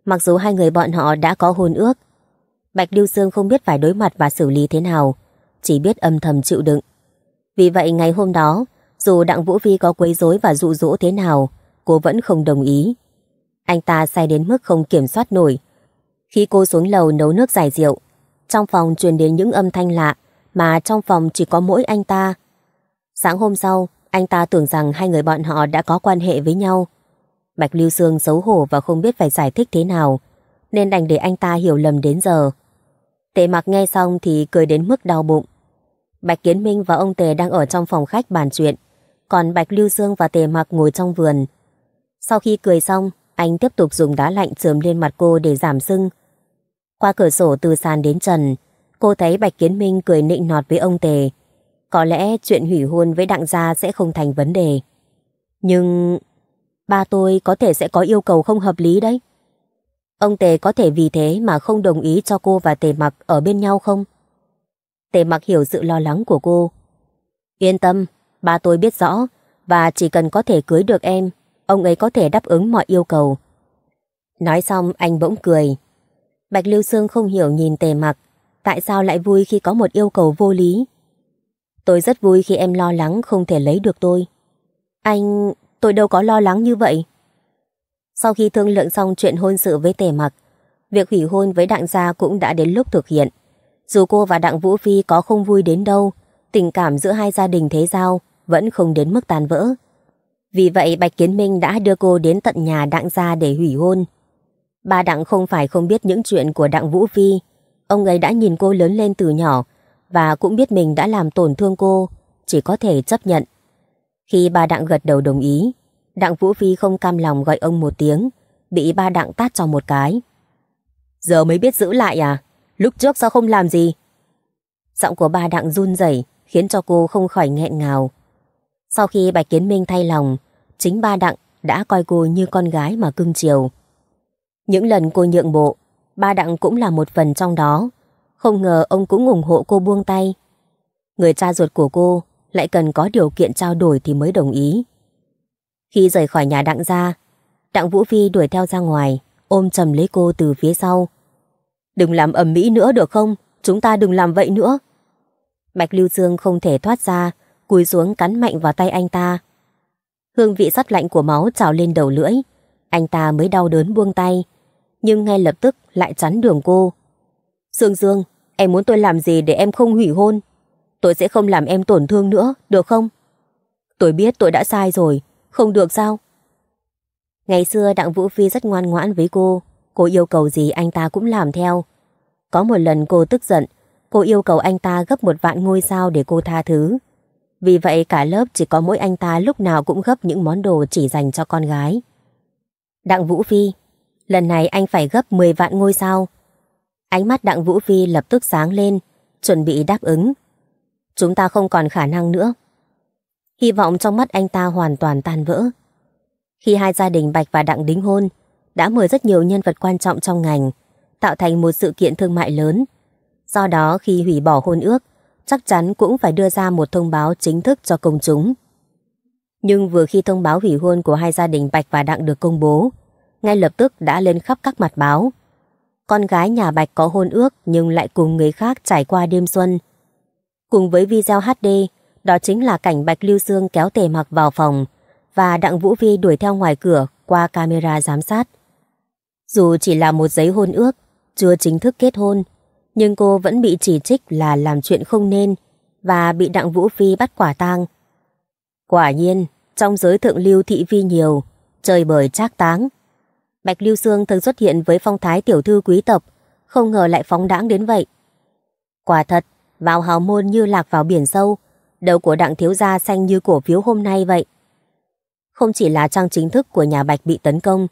mặc dù hai người bọn họ đã có hôn ước. Bạch Lưu Sương không biết phải đối mặt và xử lý thế nào, chỉ biết âm thầm chịu đựng. Vì vậy ngày hôm đó, dù Đặng Vũ Phi có quấy rối và dụ dỗ thế nào, cô vẫn không đồng ý. Anh ta say đến mức không kiểm soát nổi. Khi cô xuống lầu nấu nước giải rượu, trong phòng truyền đến những âm thanh lạ mà trong phòng chỉ có mỗi anh ta. Sáng hôm sau, anh ta tưởng rằng hai người bọn họ đã có quan hệ với nhau. Bạch Lưu Sương xấu hổ và không biết phải giải thích thế nào, nên đành để anh ta hiểu lầm đến giờ. Tề mặc nghe xong thì cười đến mức đau bụng. Bạch Kiến Minh và ông Tề đang ở trong phòng khách bàn chuyện, còn Bạch Lưu sương và Tề Mặc ngồi trong vườn. Sau khi cười xong, anh tiếp tục dùng đá lạnh chườm lên mặt cô để giảm sưng. Qua cửa sổ từ sàn đến trần, cô thấy Bạch Kiến Minh cười nịnh nọt với ông Tề. Có lẽ chuyện hủy hôn với Đặng Gia sẽ không thành vấn đề. Nhưng... Ba tôi có thể sẽ có yêu cầu không hợp lý đấy. Ông Tề có thể vì thế mà không đồng ý cho cô và Tề Mặc ở bên nhau không? Tề Mặc hiểu sự lo lắng của cô. Yên tâm, ba tôi biết rõ và chỉ cần có thể cưới được em ông ấy có thể đáp ứng mọi yêu cầu. Nói xong anh bỗng cười. Bạch Lưu Sương không hiểu nhìn tề mặc, tại sao lại vui khi có một yêu cầu vô lý. Tôi rất vui khi em lo lắng không thể lấy được tôi. Anh, tôi đâu có lo lắng như vậy. Sau khi thương lượng xong chuyện hôn sự với tề mặc, việc hủy hôn với đặng gia cũng đã đến lúc thực hiện. Dù cô và đặng Vũ Phi có không vui đến đâu, tình cảm giữa hai gia đình thế giao vẫn không đến mức tàn vỡ. Vì vậy Bạch Kiến Minh đã đưa cô đến tận nhà Đặng gia để hủy hôn. bà Đặng không phải không biết những chuyện của Đặng Vũ Phi. Ông ấy đã nhìn cô lớn lên từ nhỏ và cũng biết mình đã làm tổn thương cô, chỉ có thể chấp nhận. Khi bà Đặng gật đầu đồng ý, Đặng Vũ Phi không cam lòng gọi ông một tiếng, bị ba Đặng tát cho một cái. Giờ mới biết giữ lại à? Lúc trước sao không làm gì? Giọng của ba Đặng run rẩy khiến cho cô không khỏi nghẹn ngào. Sau khi Bạch Kiến Minh thay lòng, chính ba Đặng đã coi cô như con gái mà cưng chiều. Những lần cô nhượng bộ, ba Đặng cũng là một phần trong đó. Không ngờ ông cũng ủng hộ cô buông tay. Người cha ruột của cô lại cần có điều kiện trao đổi thì mới đồng ý. Khi rời khỏi nhà Đặng ra, Đặng Vũ Phi đuổi theo ra ngoài, ôm chầm lấy cô từ phía sau. Đừng làm ẩm mỹ nữa được không? Chúng ta đừng làm vậy nữa. Bạch Lưu Dương không thể thoát ra, cúi xuống cắn mạnh vào tay anh ta. Hương vị sắt lạnh của máu trào lên đầu lưỡi. Anh ta mới đau đớn buông tay. Nhưng ngay lập tức lại chắn đường cô. Dương Dương, em muốn tôi làm gì để em không hủy hôn? Tôi sẽ không làm em tổn thương nữa, được không? Tôi biết tôi đã sai rồi, không được sao? Ngày xưa Đặng Vũ Phi rất ngoan ngoãn với cô, cô yêu cầu gì anh ta cũng làm theo. Có một lần cô tức giận, cô yêu cầu anh ta gấp một vạn ngôi sao để cô tha thứ. Vì vậy cả lớp chỉ có mỗi anh ta lúc nào cũng gấp những món đồ chỉ dành cho con gái. Đặng Vũ Phi, lần này anh phải gấp 10 vạn ngôi sao. Ánh mắt Đặng Vũ Phi lập tức sáng lên, chuẩn bị đáp ứng. Chúng ta không còn khả năng nữa. Hy vọng trong mắt anh ta hoàn toàn tan vỡ. Khi hai gia đình Bạch và Đặng đính hôn, đã mời rất nhiều nhân vật quan trọng trong ngành, tạo thành một sự kiện thương mại lớn. Do đó khi hủy bỏ hôn ước, chắc chắn cũng phải đưa ra một thông báo chính thức cho công chúng. Nhưng vừa khi thông báo hủy hôn của hai gia đình Bạch và Đặng được công bố, ngay lập tức đã lên khắp các mặt báo. Con gái nhà Bạch có hôn ước nhưng lại cùng người khác trải qua đêm xuân. Cùng với video HD, đó chính là cảnh Bạch Lưu Sương kéo tề mặc vào phòng và Đặng Vũ Vi đuổi theo ngoài cửa qua camera giám sát. Dù chỉ là một giấy hôn ước, chưa chính thức kết hôn, nhưng cô vẫn bị chỉ trích là làm chuyện không nên và bị Đặng Vũ Phi bắt quả tang. Quả nhiên, trong giới thượng lưu thị vi nhiều, trời bời trác táng. Bạch Lưu Sương thường xuất hiện với phong thái tiểu thư quý tộc, không ngờ lại phóng đãng đến vậy. Quả thật, vào hào môn như lạc vào biển sâu, đầu của đặng thiếu gia xanh như cổ phiếu hôm nay vậy. Không chỉ là trang chính thức của nhà Bạch bị tấn công,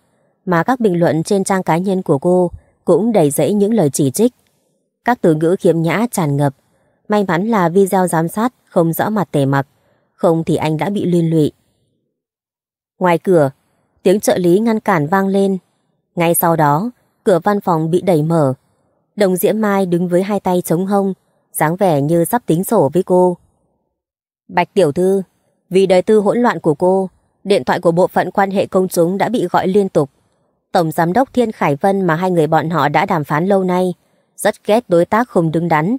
mà các bình luận trên trang cá nhân của cô cũng đầy rẫy những lời chỉ trích. Các từ ngữ khiếm nhã tràn ngập. May mắn là video giám sát không rõ mặt tề mặc, không thì anh đã bị liên lụy. Ngoài cửa, tiếng trợ lý ngăn cản vang lên. Ngay sau đó, cửa văn phòng bị đẩy mở. Đồng Diễm Mai đứng với hai tay chống hông, dáng vẻ như sắp tính sổ với cô. Bạch Tiểu Thư, vì đời tư hỗn loạn của cô, điện thoại của bộ phận quan hệ công chúng đã bị gọi liên tục. Tổng Giám đốc Thiên Khải Vân mà hai người bọn họ đã đàm phán lâu nay rất ghét đối tác không đứng đắn.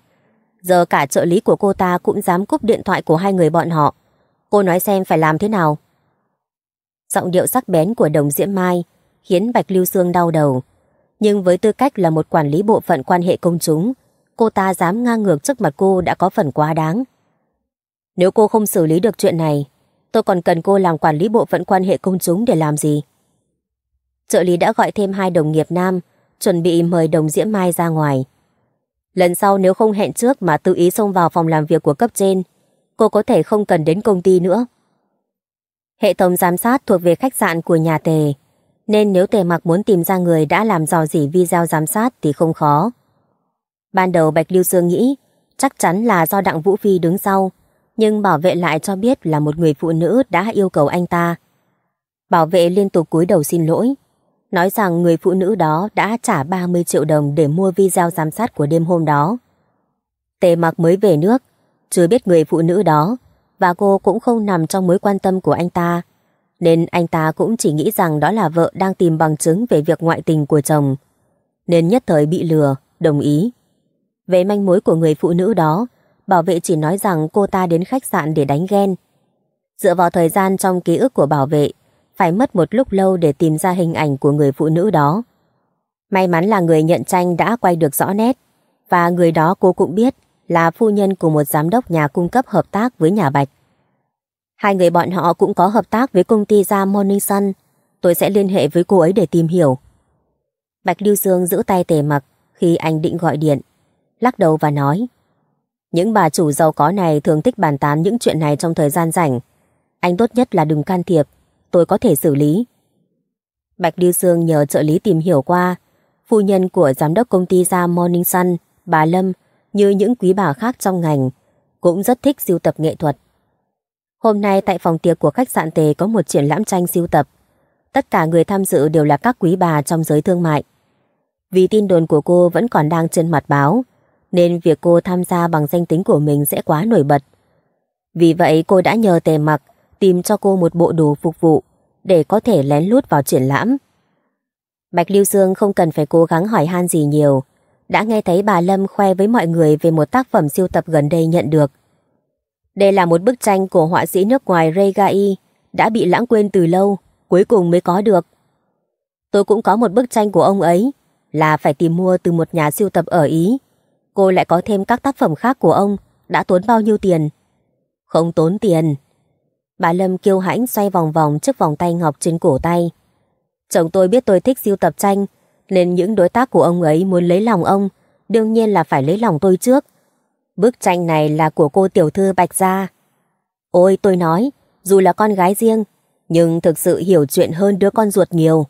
Giờ cả trợ lý của cô ta cũng dám cúp điện thoại của hai người bọn họ. Cô nói xem phải làm thế nào. Giọng điệu sắc bén của đồng diễm mai khiến Bạch Lưu Sương đau đầu. Nhưng với tư cách là một quản lý bộ phận quan hệ công chúng, cô ta dám ngang ngược trước mặt cô đã có phần quá đáng. Nếu cô không xử lý được chuyện này, tôi còn cần cô làm quản lý bộ phận quan hệ công chúng để làm gì? Trợ lý đã gọi thêm hai đồng nghiệp nam, chuẩn bị mời đồng diễm mai ra ngoài. Lần sau nếu không hẹn trước mà tự ý xông vào phòng làm việc của cấp trên, cô có thể không cần đến công ty nữa. Hệ thống giám sát thuộc về khách sạn của nhà tề, nên nếu tề mặc muốn tìm ra người đã làm dò dỉ video giám sát thì không khó. Ban đầu Bạch Lưu Sương nghĩ chắc chắn là do Đặng Vũ Phi đứng sau, nhưng bảo vệ lại cho biết là một người phụ nữ đã yêu cầu anh ta. Bảo vệ liên tục cúi đầu xin lỗi nói rằng người phụ nữ đó đã trả 30 triệu đồng để mua video giám sát của đêm hôm đó. Tề mặc mới về nước, chưa biết người phụ nữ đó, và cô cũng không nằm trong mối quan tâm của anh ta, nên anh ta cũng chỉ nghĩ rằng đó là vợ đang tìm bằng chứng về việc ngoại tình của chồng, nên nhất thời bị lừa, đồng ý. Về manh mối của người phụ nữ đó, bảo vệ chỉ nói rằng cô ta đến khách sạn để đánh ghen. Dựa vào thời gian trong ký ức của bảo vệ, phải mất một lúc lâu để tìm ra hình ảnh của người phụ nữ đó. May mắn là người nhận tranh đã quay được rõ nét, và người đó cô cũng biết là phu nhân của một giám đốc nhà cung cấp hợp tác với nhà Bạch. Hai người bọn họ cũng có hợp tác với công ty da Morning Sun. Tôi sẽ liên hệ với cô ấy để tìm hiểu. Bạch Lưu Dương giữ tay tề mặc khi anh định gọi điện. Lắc đầu và nói. Những bà chủ giàu có này thường thích bàn tán những chuyện này trong thời gian rảnh. Anh tốt nhất là đừng can thiệp tôi có thể xử lý. Bạch Lưu Sương nhờ trợ lý tìm hiểu qua, phu nhân của giám đốc công ty da Morning Sun, bà Lâm, như những quý bà khác trong ngành, cũng rất thích sưu tập nghệ thuật. Hôm nay tại phòng tiệc của khách sạn Tề có một triển lãm tranh sưu tập. Tất cả người tham dự đều là các quý bà trong giới thương mại. Vì tin đồn của cô vẫn còn đang trên mặt báo, nên việc cô tham gia bằng danh tính của mình sẽ quá nổi bật. Vì vậy cô đã nhờ tề mặc tìm cho cô một bộ đồ phục vụ để có thể lén lút vào triển lãm. Bạch Lưu Dương không cần phải cố gắng hỏi han gì nhiều, đã nghe thấy bà Lâm khoe với mọi người về một tác phẩm siêu tập gần đây nhận được. Đây là một bức tranh của họa sĩ nước ngoài Ray Gai, đã bị lãng quên từ lâu, cuối cùng mới có được. Tôi cũng có một bức tranh của ông ấy, là phải tìm mua từ một nhà siêu tập ở Ý. Cô lại có thêm các tác phẩm khác của ông, đã tốn bao nhiêu tiền? Không tốn tiền, Bà Lâm kiêu hãnh xoay vòng vòng trước vòng tay ngọc trên cổ tay. Chồng tôi biết tôi thích siêu tập tranh, nên những đối tác của ông ấy muốn lấy lòng ông, đương nhiên là phải lấy lòng tôi trước. Bức tranh này là của cô tiểu thư Bạch Gia. Ôi tôi nói, dù là con gái riêng, nhưng thực sự hiểu chuyện hơn đứa con ruột nhiều.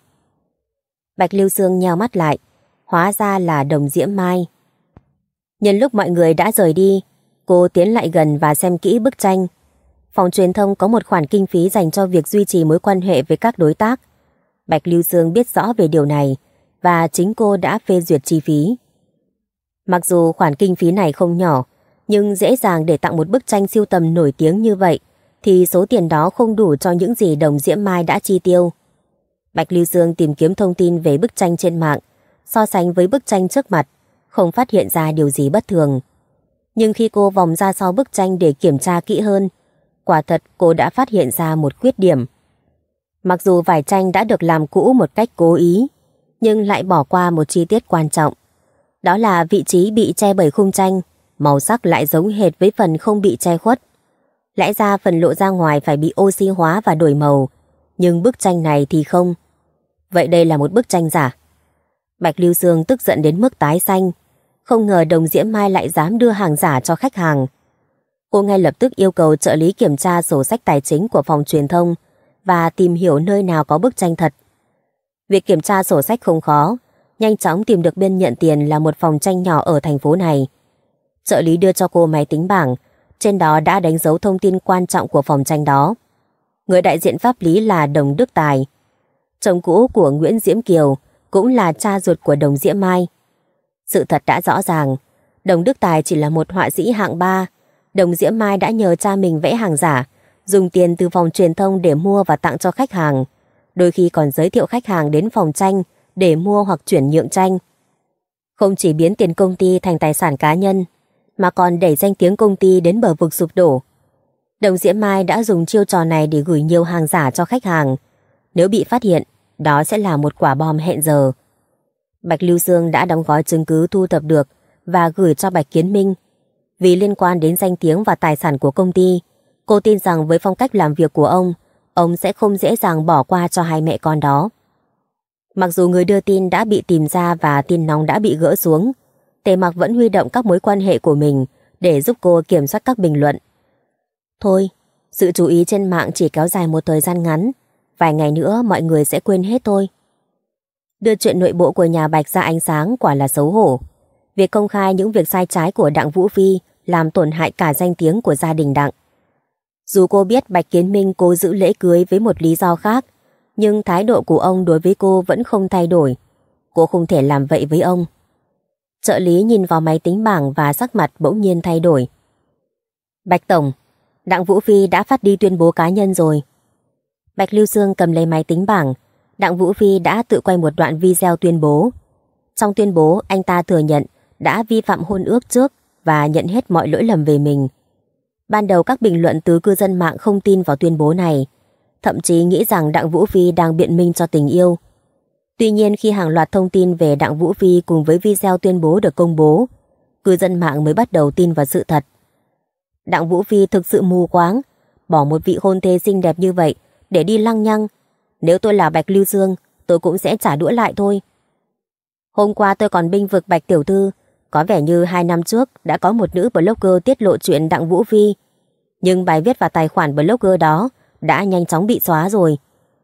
Bạch Lưu Sương nhào mắt lại, hóa ra là đồng diễm mai. Nhân lúc mọi người đã rời đi, cô tiến lại gần và xem kỹ bức tranh phòng truyền thông có một khoản kinh phí dành cho việc duy trì mối quan hệ với các đối tác. Bạch Lưu Dương biết rõ về điều này và chính cô đã phê duyệt chi phí. Mặc dù khoản kinh phí này không nhỏ, nhưng dễ dàng để tặng một bức tranh siêu tầm nổi tiếng như vậy thì số tiền đó không đủ cho những gì đồng Diễm Mai đã chi tiêu. Bạch Lưu Dương tìm kiếm thông tin về bức tranh trên mạng, so sánh với bức tranh trước mặt, không phát hiện ra điều gì bất thường. Nhưng khi cô vòng ra sau bức tranh để kiểm tra kỹ hơn, quả thật cô đã phát hiện ra một khuyết điểm. Mặc dù vải tranh đã được làm cũ một cách cố ý, nhưng lại bỏ qua một chi tiết quan trọng. Đó là vị trí bị che bởi khung tranh, màu sắc lại giống hệt với phần không bị che khuất. Lẽ ra phần lộ ra ngoài phải bị oxy hóa và đổi màu, nhưng bức tranh này thì không. Vậy đây là một bức tranh giả. Bạch Lưu Sương tức giận đến mức tái xanh, không ngờ đồng diễm mai lại dám đưa hàng giả cho khách hàng. Cô ngay lập tức yêu cầu trợ lý kiểm tra sổ sách tài chính của phòng truyền thông và tìm hiểu nơi nào có bức tranh thật. Việc kiểm tra sổ sách không khó, nhanh chóng tìm được bên nhận tiền là một phòng tranh nhỏ ở thành phố này. Trợ lý đưa cho cô máy tính bảng, trên đó đã đánh dấu thông tin quan trọng của phòng tranh đó. Người đại diện pháp lý là Đồng Đức Tài. Chồng cũ của Nguyễn Diễm Kiều cũng là cha ruột của Đồng Diễm Mai. Sự thật đã rõ ràng, Đồng Đức Tài chỉ là một họa sĩ hạng ba Đồng Diễm Mai đã nhờ cha mình vẽ hàng giả, dùng tiền từ phòng truyền thông để mua và tặng cho khách hàng. Đôi khi còn giới thiệu khách hàng đến phòng tranh để mua hoặc chuyển nhượng tranh. Không chỉ biến tiền công ty thành tài sản cá nhân, mà còn đẩy danh tiếng công ty đến bờ vực sụp đổ. Đồng Diễm Mai đã dùng chiêu trò này để gửi nhiều hàng giả cho khách hàng. Nếu bị phát hiện, đó sẽ là một quả bom hẹn giờ. Bạch Lưu Dương đã đóng gói chứng cứ thu thập được và gửi cho Bạch Kiến Minh vì liên quan đến danh tiếng và tài sản của công ty. Cô tin rằng với phong cách làm việc của ông, ông sẽ không dễ dàng bỏ qua cho hai mẹ con đó. Mặc dù người đưa tin đã bị tìm ra và tin nóng đã bị gỡ xuống, Tề Mặc vẫn huy động các mối quan hệ của mình để giúp cô kiểm soát các bình luận. Thôi, sự chú ý trên mạng chỉ kéo dài một thời gian ngắn, vài ngày nữa mọi người sẽ quên hết thôi. Đưa chuyện nội bộ của nhà Bạch ra ánh sáng quả là xấu hổ. Việc công khai những việc sai trái của Đặng Vũ Phi làm tổn hại cả danh tiếng của gia đình Đặng. Dù cô biết Bạch Kiến Minh cố giữ lễ cưới với một lý do khác, nhưng thái độ của ông đối với cô vẫn không thay đổi. Cô không thể làm vậy với ông. Trợ lý nhìn vào máy tính bảng và sắc mặt bỗng nhiên thay đổi. Bạch Tổng, Đặng Vũ Phi đã phát đi tuyên bố cá nhân rồi. Bạch Lưu Dương cầm lấy máy tính bảng, Đặng Vũ Phi đã tự quay một đoạn video tuyên bố. Trong tuyên bố, anh ta thừa nhận đã vi phạm hôn ước trước và nhận hết mọi lỗi lầm về mình. Ban đầu các bình luận từ cư dân mạng không tin vào tuyên bố này, thậm chí nghĩ rằng Đặng Vũ Phi đang biện minh cho tình yêu. Tuy nhiên khi hàng loạt thông tin về Đặng Vũ Phi cùng với video tuyên bố được công bố, cư dân mạng mới bắt đầu tin vào sự thật. Đặng Vũ Phi thực sự mù quáng, bỏ một vị hôn thê xinh đẹp như vậy để đi lăng nhăng. Nếu tôi là Bạch Lưu Dương, tôi cũng sẽ trả đũa lại thôi. Hôm qua tôi còn binh vực Bạch Tiểu Thư, có vẻ như hai năm trước đã có một nữ blogger tiết lộ chuyện Đặng Vũ Vi. Nhưng bài viết và tài khoản blogger đó đã nhanh chóng bị xóa rồi.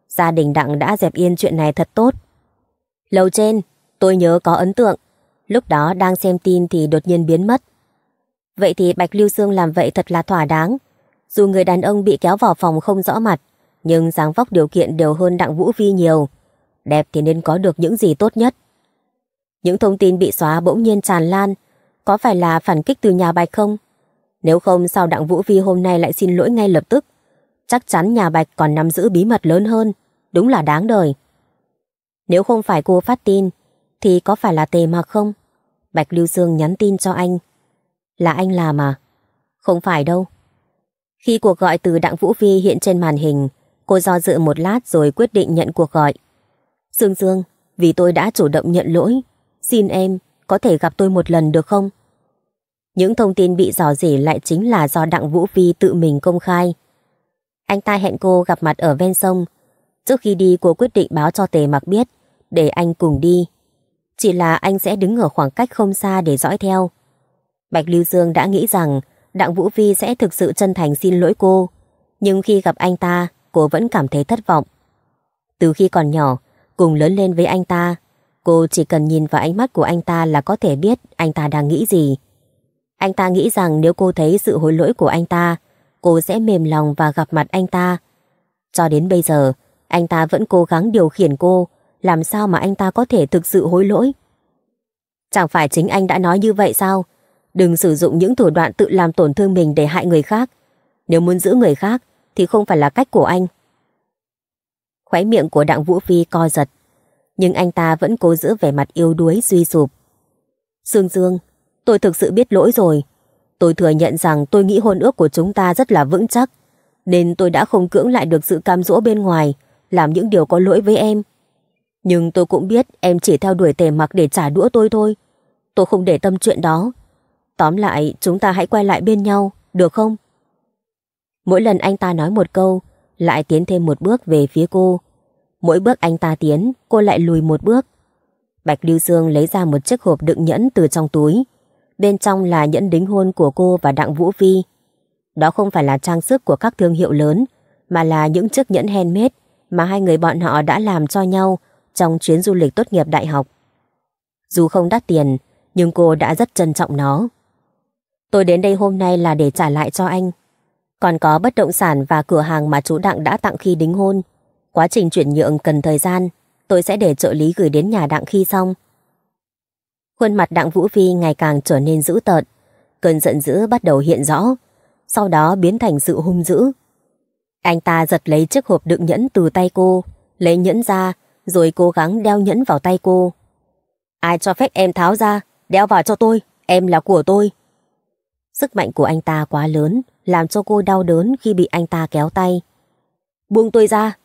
Gia đình Đặng đã dẹp yên chuyện này thật tốt. Lầu trên, tôi nhớ có ấn tượng. Lúc đó đang xem tin thì đột nhiên biến mất. Vậy thì Bạch Lưu Sương làm vậy thật là thỏa đáng. Dù người đàn ông bị kéo vào phòng không rõ mặt, nhưng dáng vóc điều kiện đều hơn Đặng Vũ Vi nhiều. Đẹp thì nên có được những gì tốt nhất. Những thông tin bị xóa bỗng nhiên tràn lan, có phải là phản kích từ nhà Bạch không? Nếu không sao Đặng Vũ Vi hôm nay lại xin lỗi ngay lập tức? Chắc chắn nhà Bạch còn nắm giữ bí mật lớn hơn, đúng là đáng đời. Nếu không phải cô phát tin, thì có phải là tề mà không? Bạch Lưu Dương nhắn tin cho anh. Là anh làm à? Không phải đâu. Khi cuộc gọi từ Đặng Vũ Vi hiện trên màn hình, cô do dự một lát rồi quyết định nhận cuộc gọi. Dương Dương, vì tôi đã chủ động nhận lỗi, Xin em, có thể gặp tôi một lần được không? Những thông tin bị dò dỉ lại chính là do Đặng Vũ Phi tự mình công khai. Anh ta hẹn cô gặp mặt ở ven sông. Trước khi đi cô quyết định báo cho Tề Mặc biết, để anh cùng đi. Chỉ là anh sẽ đứng ở khoảng cách không xa để dõi theo. Bạch Lưu Dương đã nghĩ rằng Đặng Vũ Phi sẽ thực sự chân thành xin lỗi cô. Nhưng khi gặp anh ta, cô vẫn cảm thấy thất vọng. Từ khi còn nhỏ, cùng lớn lên với anh ta, Cô chỉ cần nhìn vào ánh mắt của anh ta là có thể biết anh ta đang nghĩ gì. Anh ta nghĩ rằng nếu cô thấy sự hối lỗi của anh ta, cô sẽ mềm lòng và gặp mặt anh ta. Cho đến bây giờ, anh ta vẫn cố gắng điều khiển cô, làm sao mà anh ta có thể thực sự hối lỗi. Chẳng phải chính anh đã nói như vậy sao? Đừng sử dụng những thủ đoạn tự làm tổn thương mình để hại người khác. Nếu muốn giữ người khác, thì không phải là cách của anh. Khóe miệng của Đặng Vũ Phi co giật, nhưng anh ta vẫn cố giữ vẻ mặt yếu đuối suy sụp. Dương Dương, tôi thực sự biết lỗi rồi. Tôi thừa nhận rằng tôi nghĩ hôn ước của chúng ta rất là vững chắc, nên tôi đã không cưỡng lại được sự cam dỗ bên ngoài, làm những điều có lỗi với em. Nhưng tôi cũng biết em chỉ theo đuổi tề mặc để trả đũa tôi thôi. Tôi không để tâm chuyện đó. Tóm lại, chúng ta hãy quay lại bên nhau, được không? Mỗi lần anh ta nói một câu, lại tiến thêm một bước về phía cô, Mỗi bước anh ta tiến, cô lại lùi một bước. Bạch Lưu Dương lấy ra một chiếc hộp đựng nhẫn từ trong túi. Bên trong là nhẫn đính hôn của cô và Đặng Vũ Vi. Đó không phải là trang sức của các thương hiệu lớn, mà là những chiếc nhẫn handmade mà hai người bọn họ đã làm cho nhau trong chuyến du lịch tốt nghiệp đại học. Dù không đắt tiền, nhưng cô đã rất trân trọng nó. Tôi đến đây hôm nay là để trả lại cho anh. Còn có bất động sản và cửa hàng mà chú Đặng đã tặng khi đính hôn. Quá trình chuyển nhượng cần thời gian, tôi sẽ để trợ lý gửi đến nhà đặng khi xong. Khuôn mặt đặng Vũ Phi ngày càng trở nên dữ tợn, cơn giận dữ bắt đầu hiện rõ, sau đó biến thành sự hung dữ. Anh ta giật lấy chiếc hộp đựng nhẫn từ tay cô, lấy nhẫn ra, rồi cố gắng đeo nhẫn vào tay cô. Ai cho phép em tháo ra, đeo vào cho tôi, em là của tôi. Sức mạnh của anh ta quá lớn, làm cho cô đau đớn khi bị anh ta kéo tay. Buông tôi ra,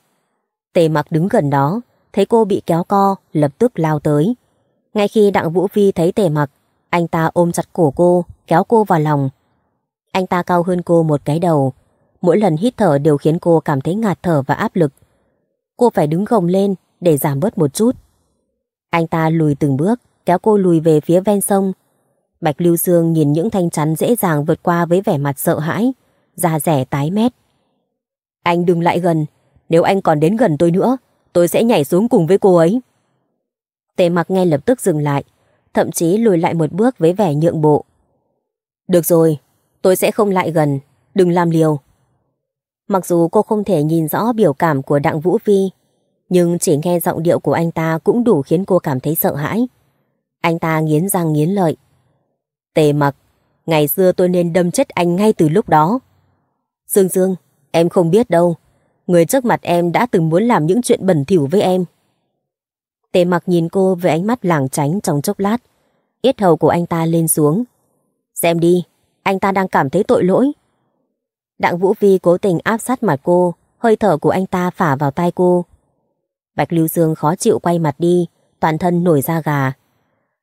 Tề mặc đứng gần đó, thấy cô bị kéo co, lập tức lao tới. Ngay khi Đặng Vũ Phi thấy tề mặc, anh ta ôm chặt cổ cô, kéo cô vào lòng. Anh ta cao hơn cô một cái đầu. Mỗi lần hít thở đều khiến cô cảm thấy ngạt thở và áp lực. Cô phải đứng gồng lên để giảm bớt một chút. Anh ta lùi từng bước, kéo cô lùi về phía ven sông. Bạch Lưu dương nhìn những thanh chắn dễ dàng vượt qua với vẻ mặt sợ hãi, da rẻ tái mét. Anh đừng lại gần, nếu anh còn đến gần tôi nữa, tôi sẽ nhảy xuống cùng với cô ấy. Tề mặc ngay lập tức dừng lại, thậm chí lùi lại một bước với vẻ nhượng bộ. Được rồi, tôi sẽ không lại gần, đừng làm liều. Mặc dù cô không thể nhìn rõ biểu cảm của Đặng Vũ Phi, nhưng chỉ nghe giọng điệu của anh ta cũng đủ khiến cô cảm thấy sợ hãi. Anh ta nghiến răng nghiến lợi. Tề mặc, ngày xưa tôi nên đâm chết anh ngay từ lúc đó. Dương Dương, em không biết đâu, Người trước mặt em đã từng muốn làm những chuyện bẩn thỉu với em. Tề mặc nhìn cô với ánh mắt lảng tránh trong chốc lát. Yết hầu của anh ta lên xuống. Xem đi, anh ta đang cảm thấy tội lỗi. Đặng Vũ Vi cố tình áp sát mặt cô, hơi thở của anh ta phả vào tai cô. Bạch Lưu Dương khó chịu quay mặt đi, toàn thân nổi da gà.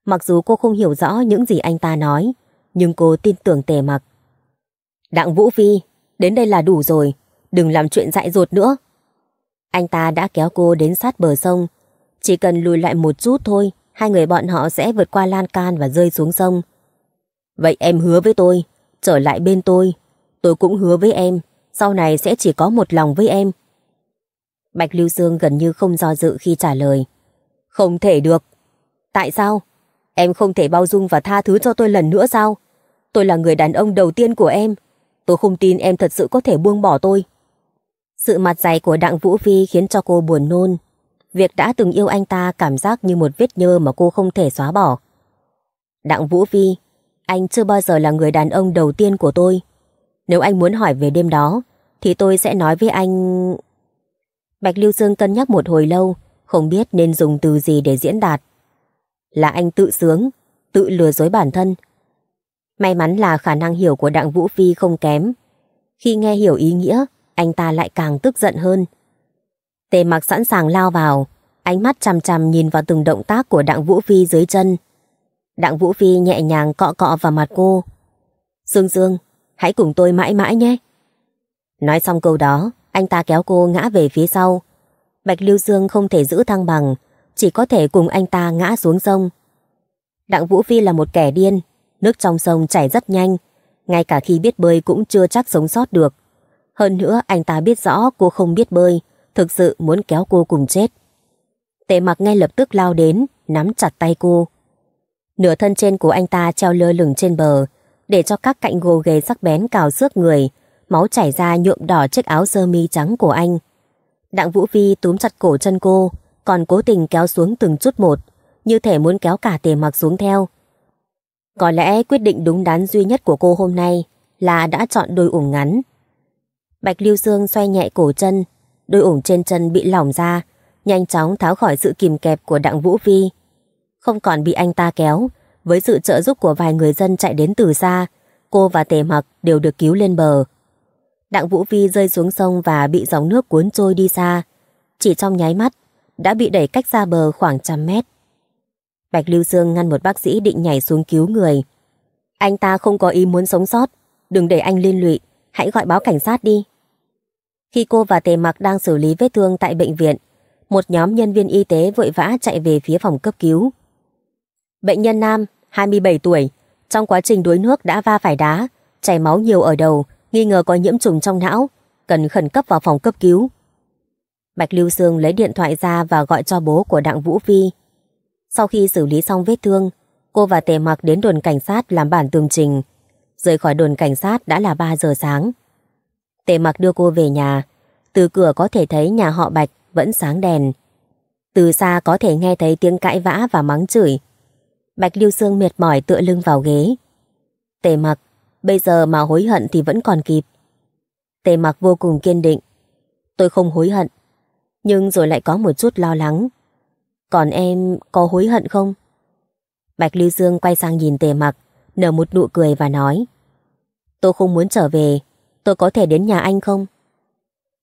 Mặc dù cô không hiểu rõ những gì anh ta nói, nhưng cô tin tưởng tề mặc. Đặng Vũ Vi, đến đây là đủ rồi đừng làm chuyện dại dột nữa. Anh ta đã kéo cô đến sát bờ sông. Chỉ cần lùi lại một chút thôi, hai người bọn họ sẽ vượt qua lan can và rơi xuống sông. Vậy em hứa với tôi, trở lại bên tôi. Tôi cũng hứa với em, sau này sẽ chỉ có một lòng với em. Bạch Lưu Dương gần như không do dự khi trả lời. Không thể được. Tại sao? Em không thể bao dung và tha thứ cho tôi lần nữa sao? Tôi là người đàn ông đầu tiên của em. Tôi không tin em thật sự có thể buông bỏ tôi. Sự mặt dày của Đặng Vũ Phi khiến cho cô buồn nôn. Việc đã từng yêu anh ta cảm giác như một vết nhơ mà cô không thể xóa bỏ. Đặng Vũ Phi, anh chưa bao giờ là người đàn ông đầu tiên của tôi. Nếu anh muốn hỏi về đêm đó, thì tôi sẽ nói với anh... Bạch Lưu Dương cân nhắc một hồi lâu, không biết nên dùng từ gì để diễn đạt. Là anh tự sướng, tự lừa dối bản thân. May mắn là khả năng hiểu của Đặng Vũ Phi không kém. Khi nghe hiểu ý nghĩa, anh ta lại càng tức giận hơn. Tề mặc sẵn sàng lao vào, ánh mắt chằm chằm nhìn vào từng động tác của đặng Vũ Phi dưới chân. Đặng Vũ Phi nhẹ nhàng cọ cọ vào mặt cô. Dương Dương, hãy cùng tôi mãi mãi nhé. Nói xong câu đó, anh ta kéo cô ngã về phía sau. Bạch Lưu Dương không thể giữ thăng bằng, chỉ có thể cùng anh ta ngã xuống sông. Đặng Vũ Phi là một kẻ điên, nước trong sông chảy rất nhanh, ngay cả khi biết bơi cũng chưa chắc sống sót được. Hơn nữa anh ta biết rõ cô không biết bơi, thực sự muốn kéo cô cùng chết. Tề mặc ngay lập tức lao đến, nắm chặt tay cô. Nửa thân trên của anh ta treo lơ lửng trên bờ, để cho các cạnh gồ ghề sắc bén cào xước người, máu chảy ra nhuộm đỏ chiếc áo sơ mi trắng của anh. Đặng Vũ Vi túm chặt cổ chân cô, còn cố tình kéo xuống từng chút một, như thể muốn kéo cả tề mặc xuống theo. Có lẽ quyết định đúng đắn duy nhất của cô hôm nay là đã chọn đôi ủng ngắn Bạch Lưu Sương xoay nhẹ cổ chân, đôi ủng trên chân bị lỏng ra, nhanh chóng tháo khỏi sự kìm kẹp của Đặng Vũ Vi. Không còn bị anh ta kéo, với sự trợ giúp của vài người dân chạy đến từ xa, cô và Tề Mặc đều được cứu lên bờ. Đặng Vũ Vi rơi xuống sông và bị dòng nước cuốn trôi đi xa. Chỉ trong nháy mắt, đã bị đẩy cách xa bờ khoảng trăm mét. Bạch Lưu Dương ngăn một bác sĩ định nhảy xuống cứu người. Anh ta không có ý muốn sống sót, đừng để anh liên lụy, hãy gọi báo cảnh sát đi. Khi cô và Tề Mặc đang xử lý vết thương tại bệnh viện, một nhóm nhân viên y tế vội vã chạy về phía phòng cấp cứu. Bệnh nhân nam, 27 tuổi, trong quá trình đuối nước đã va phải đá, chảy máu nhiều ở đầu, nghi ngờ có nhiễm trùng trong não, cần khẩn cấp vào phòng cấp cứu. Bạch Lưu Sương lấy điện thoại ra và gọi cho bố của Đặng Vũ Phi. Sau khi xử lý xong vết thương, cô và Tề Mặc đến đồn cảnh sát làm bản tường trình. Rời khỏi đồn cảnh sát đã là 3 giờ sáng. Tề mặc đưa cô về nhà. Từ cửa có thể thấy nhà họ Bạch vẫn sáng đèn. Từ xa có thể nghe thấy tiếng cãi vã và mắng chửi. Bạch Lưu Sương mệt mỏi tựa lưng vào ghế. Tề mặc, bây giờ mà hối hận thì vẫn còn kịp. Tề mặc vô cùng kiên định. Tôi không hối hận. Nhưng rồi lại có một chút lo lắng. Còn em có hối hận không? Bạch Lưu Dương quay sang nhìn tề mặc, nở một nụ cười và nói. Tôi không muốn trở về, tôi có thể đến nhà anh không?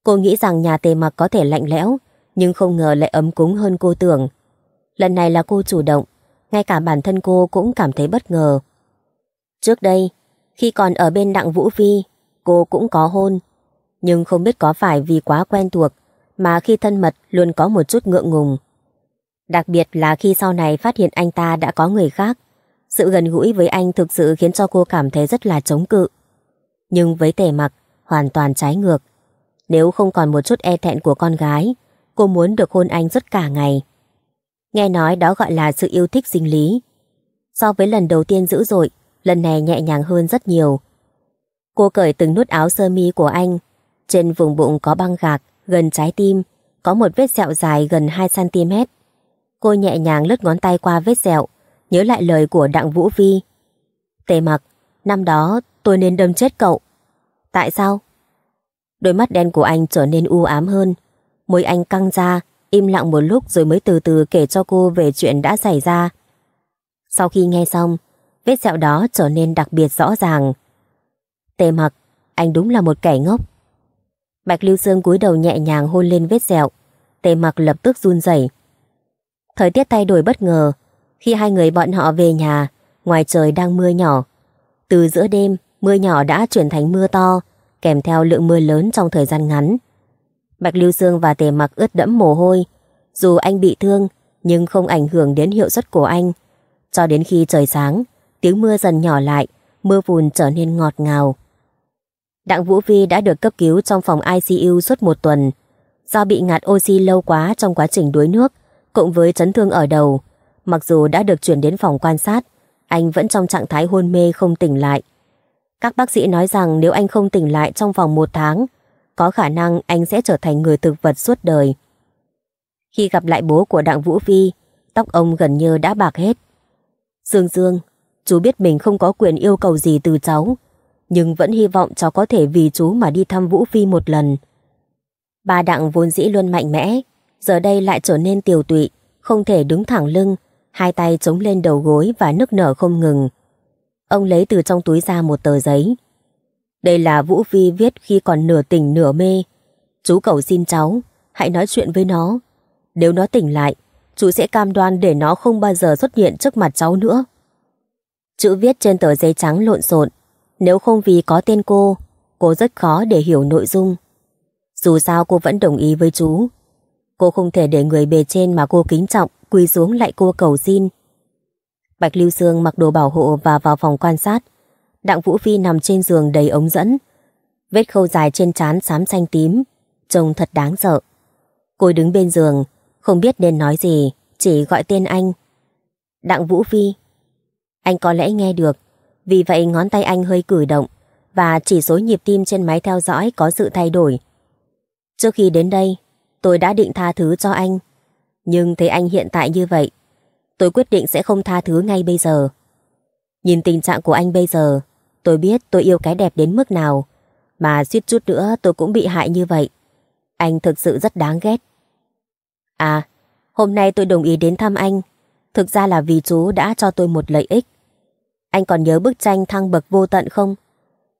Cô nghĩ rằng nhà tề mặc có thể lạnh lẽo, nhưng không ngờ lại ấm cúng hơn cô tưởng. Lần này là cô chủ động, ngay cả bản thân cô cũng cảm thấy bất ngờ. Trước đây, khi còn ở bên Đặng Vũ Vi, cô cũng có hôn. Nhưng không biết có phải vì quá quen thuộc, mà khi thân mật luôn có một chút ngượng ngùng. Đặc biệt là khi sau này phát hiện anh ta đã có người khác, sự gần gũi với anh thực sự khiến cho cô cảm thấy rất là chống cự nhưng với tề mặc hoàn toàn trái ngược. Nếu không còn một chút e thẹn của con gái, cô muốn được hôn anh suốt cả ngày. Nghe nói đó gọi là sự yêu thích sinh lý. So với lần đầu tiên dữ dội, lần này nhẹ nhàng hơn rất nhiều. Cô cởi từng nút áo sơ mi của anh. Trên vùng bụng có băng gạc, gần trái tim, có một vết sẹo dài gần 2cm. Cô nhẹ nhàng lướt ngón tay qua vết sẹo, nhớ lại lời của Đặng Vũ Vi. Tề mặc, năm đó tôi nên đâm chết cậu. Tại sao? Đôi mắt đen của anh trở nên u ám hơn. Môi anh căng ra, im lặng một lúc rồi mới từ từ kể cho cô về chuyện đã xảy ra. Sau khi nghe xong, vết sẹo đó trở nên đặc biệt rõ ràng. Tề mặc, anh đúng là một kẻ ngốc. Bạch Lưu sương cúi đầu nhẹ nhàng hôn lên vết sẹo. Tề mặc lập tức run rẩy. Thời tiết thay đổi bất ngờ. Khi hai người bọn họ về nhà, ngoài trời đang mưa nhỏ. Từ giữa đêm, mưa nhỏ đã chuyển thành mưa to, kèm theo lượng mưa lớn trong thời gian ngắn. Bạch Lưu Sương và Tề Mặc ướt đẫm mồ hôi. Dù anh bị thương, nhưng không ảnh hưởng đến hiệu suất của anh. Cho đến khi trời sáng, tiếng mưa dần nhỏ lại, mưa phùn trở nên ngọt ngào. Đặng Vũ Vi đã được cấp cứu trong phòng ICU suốt một tuần. Do bị ngạt oxy lâu quá trong quá trình đuối nước, cộng với chấn thương ở đầu, mặc dù đã được chuyển đến phòng quan sát, anh vẫn trong trạng thái hôn mê không tỉnh lại. Các bác sĩ nói rằng nếu anh không tỉnh lại trong vòng một tháng, có khả năng anh sẽ trở thành người thực vật suốt đời. Khi gặp lại bố của Đặng Vũ phi, tóc ông gần như đã bạc hết. Dương Dương, chú biết mình không có quyền yêu cầu gì từ cháu, nhưng vẫn hy vọng cháu có thể vì chú mà đi thăm Vũ Phi một lần. Bà Đặng vốn dĩ luôn mạnh mẽ, giờ đây lại trở nên tiều tụy, không thể đứng thẳng lưng, hai tay chống lên đầu gối và nức nở không ngừng. Ông lấy từ trong túi ra một tờ giấy. Đây là Vũ Vi viết khi còn nửa tỉnh nửa mê. Chú cầu xin cháu, hãy nói chuyện với nó. Nếu nó tỉnh lại, chú sẽ cam đoan để nó không bao giờ xuất hiện trước mặt cháu nữa. Chữ viết trên tờ giấy trắng lộn xộn. Nếu không vì có tên cô, cô rất khó để hiểu nội dung. Dù sao cô vẫn đồng ý với chú. Cô không thể để người bề trên mà cô kính trọng quỳ xuống lại cô cầu xin Bạch Lưu Sương mặc đồ bảo hộ và vào phòng quan sát. Đặng Vũ Phi nằm trên giường đầy ống dẫn. Vết khâu dài trên trán xám xanh tím, trông thật đáng sợ. Cô đứng bên giường, không biết nên nói gì, chỉ gọi tên anh. Đặng Vũ Phi. Anh có lẽ nghe được, vì vậy ngón tay anh hơi cử động và chỉ số nhịp tim trên máy theo dõi có sự thay đổi. Trước khi đến đây, tôi đã định tha thứ cho anh. Nhưng thấy anh hiện tại như vậy, tôi quyết định sẽ không tha thứ ngay bây giờ. Nhìn tình trạng của anh bây giờ, tôi biết tôi yêu cái đẹp đến mức nào, mà suýt chút nữa tôi cũng bị hại như vậy. Anh thực sự rất đáng ghét. À, hôm nay tôi đồng ý đến thăm anh, thực ra là vì chú đã cho tôi một lợi ích. Anh còn nhớ bức tranh thăng bậc vô tận không?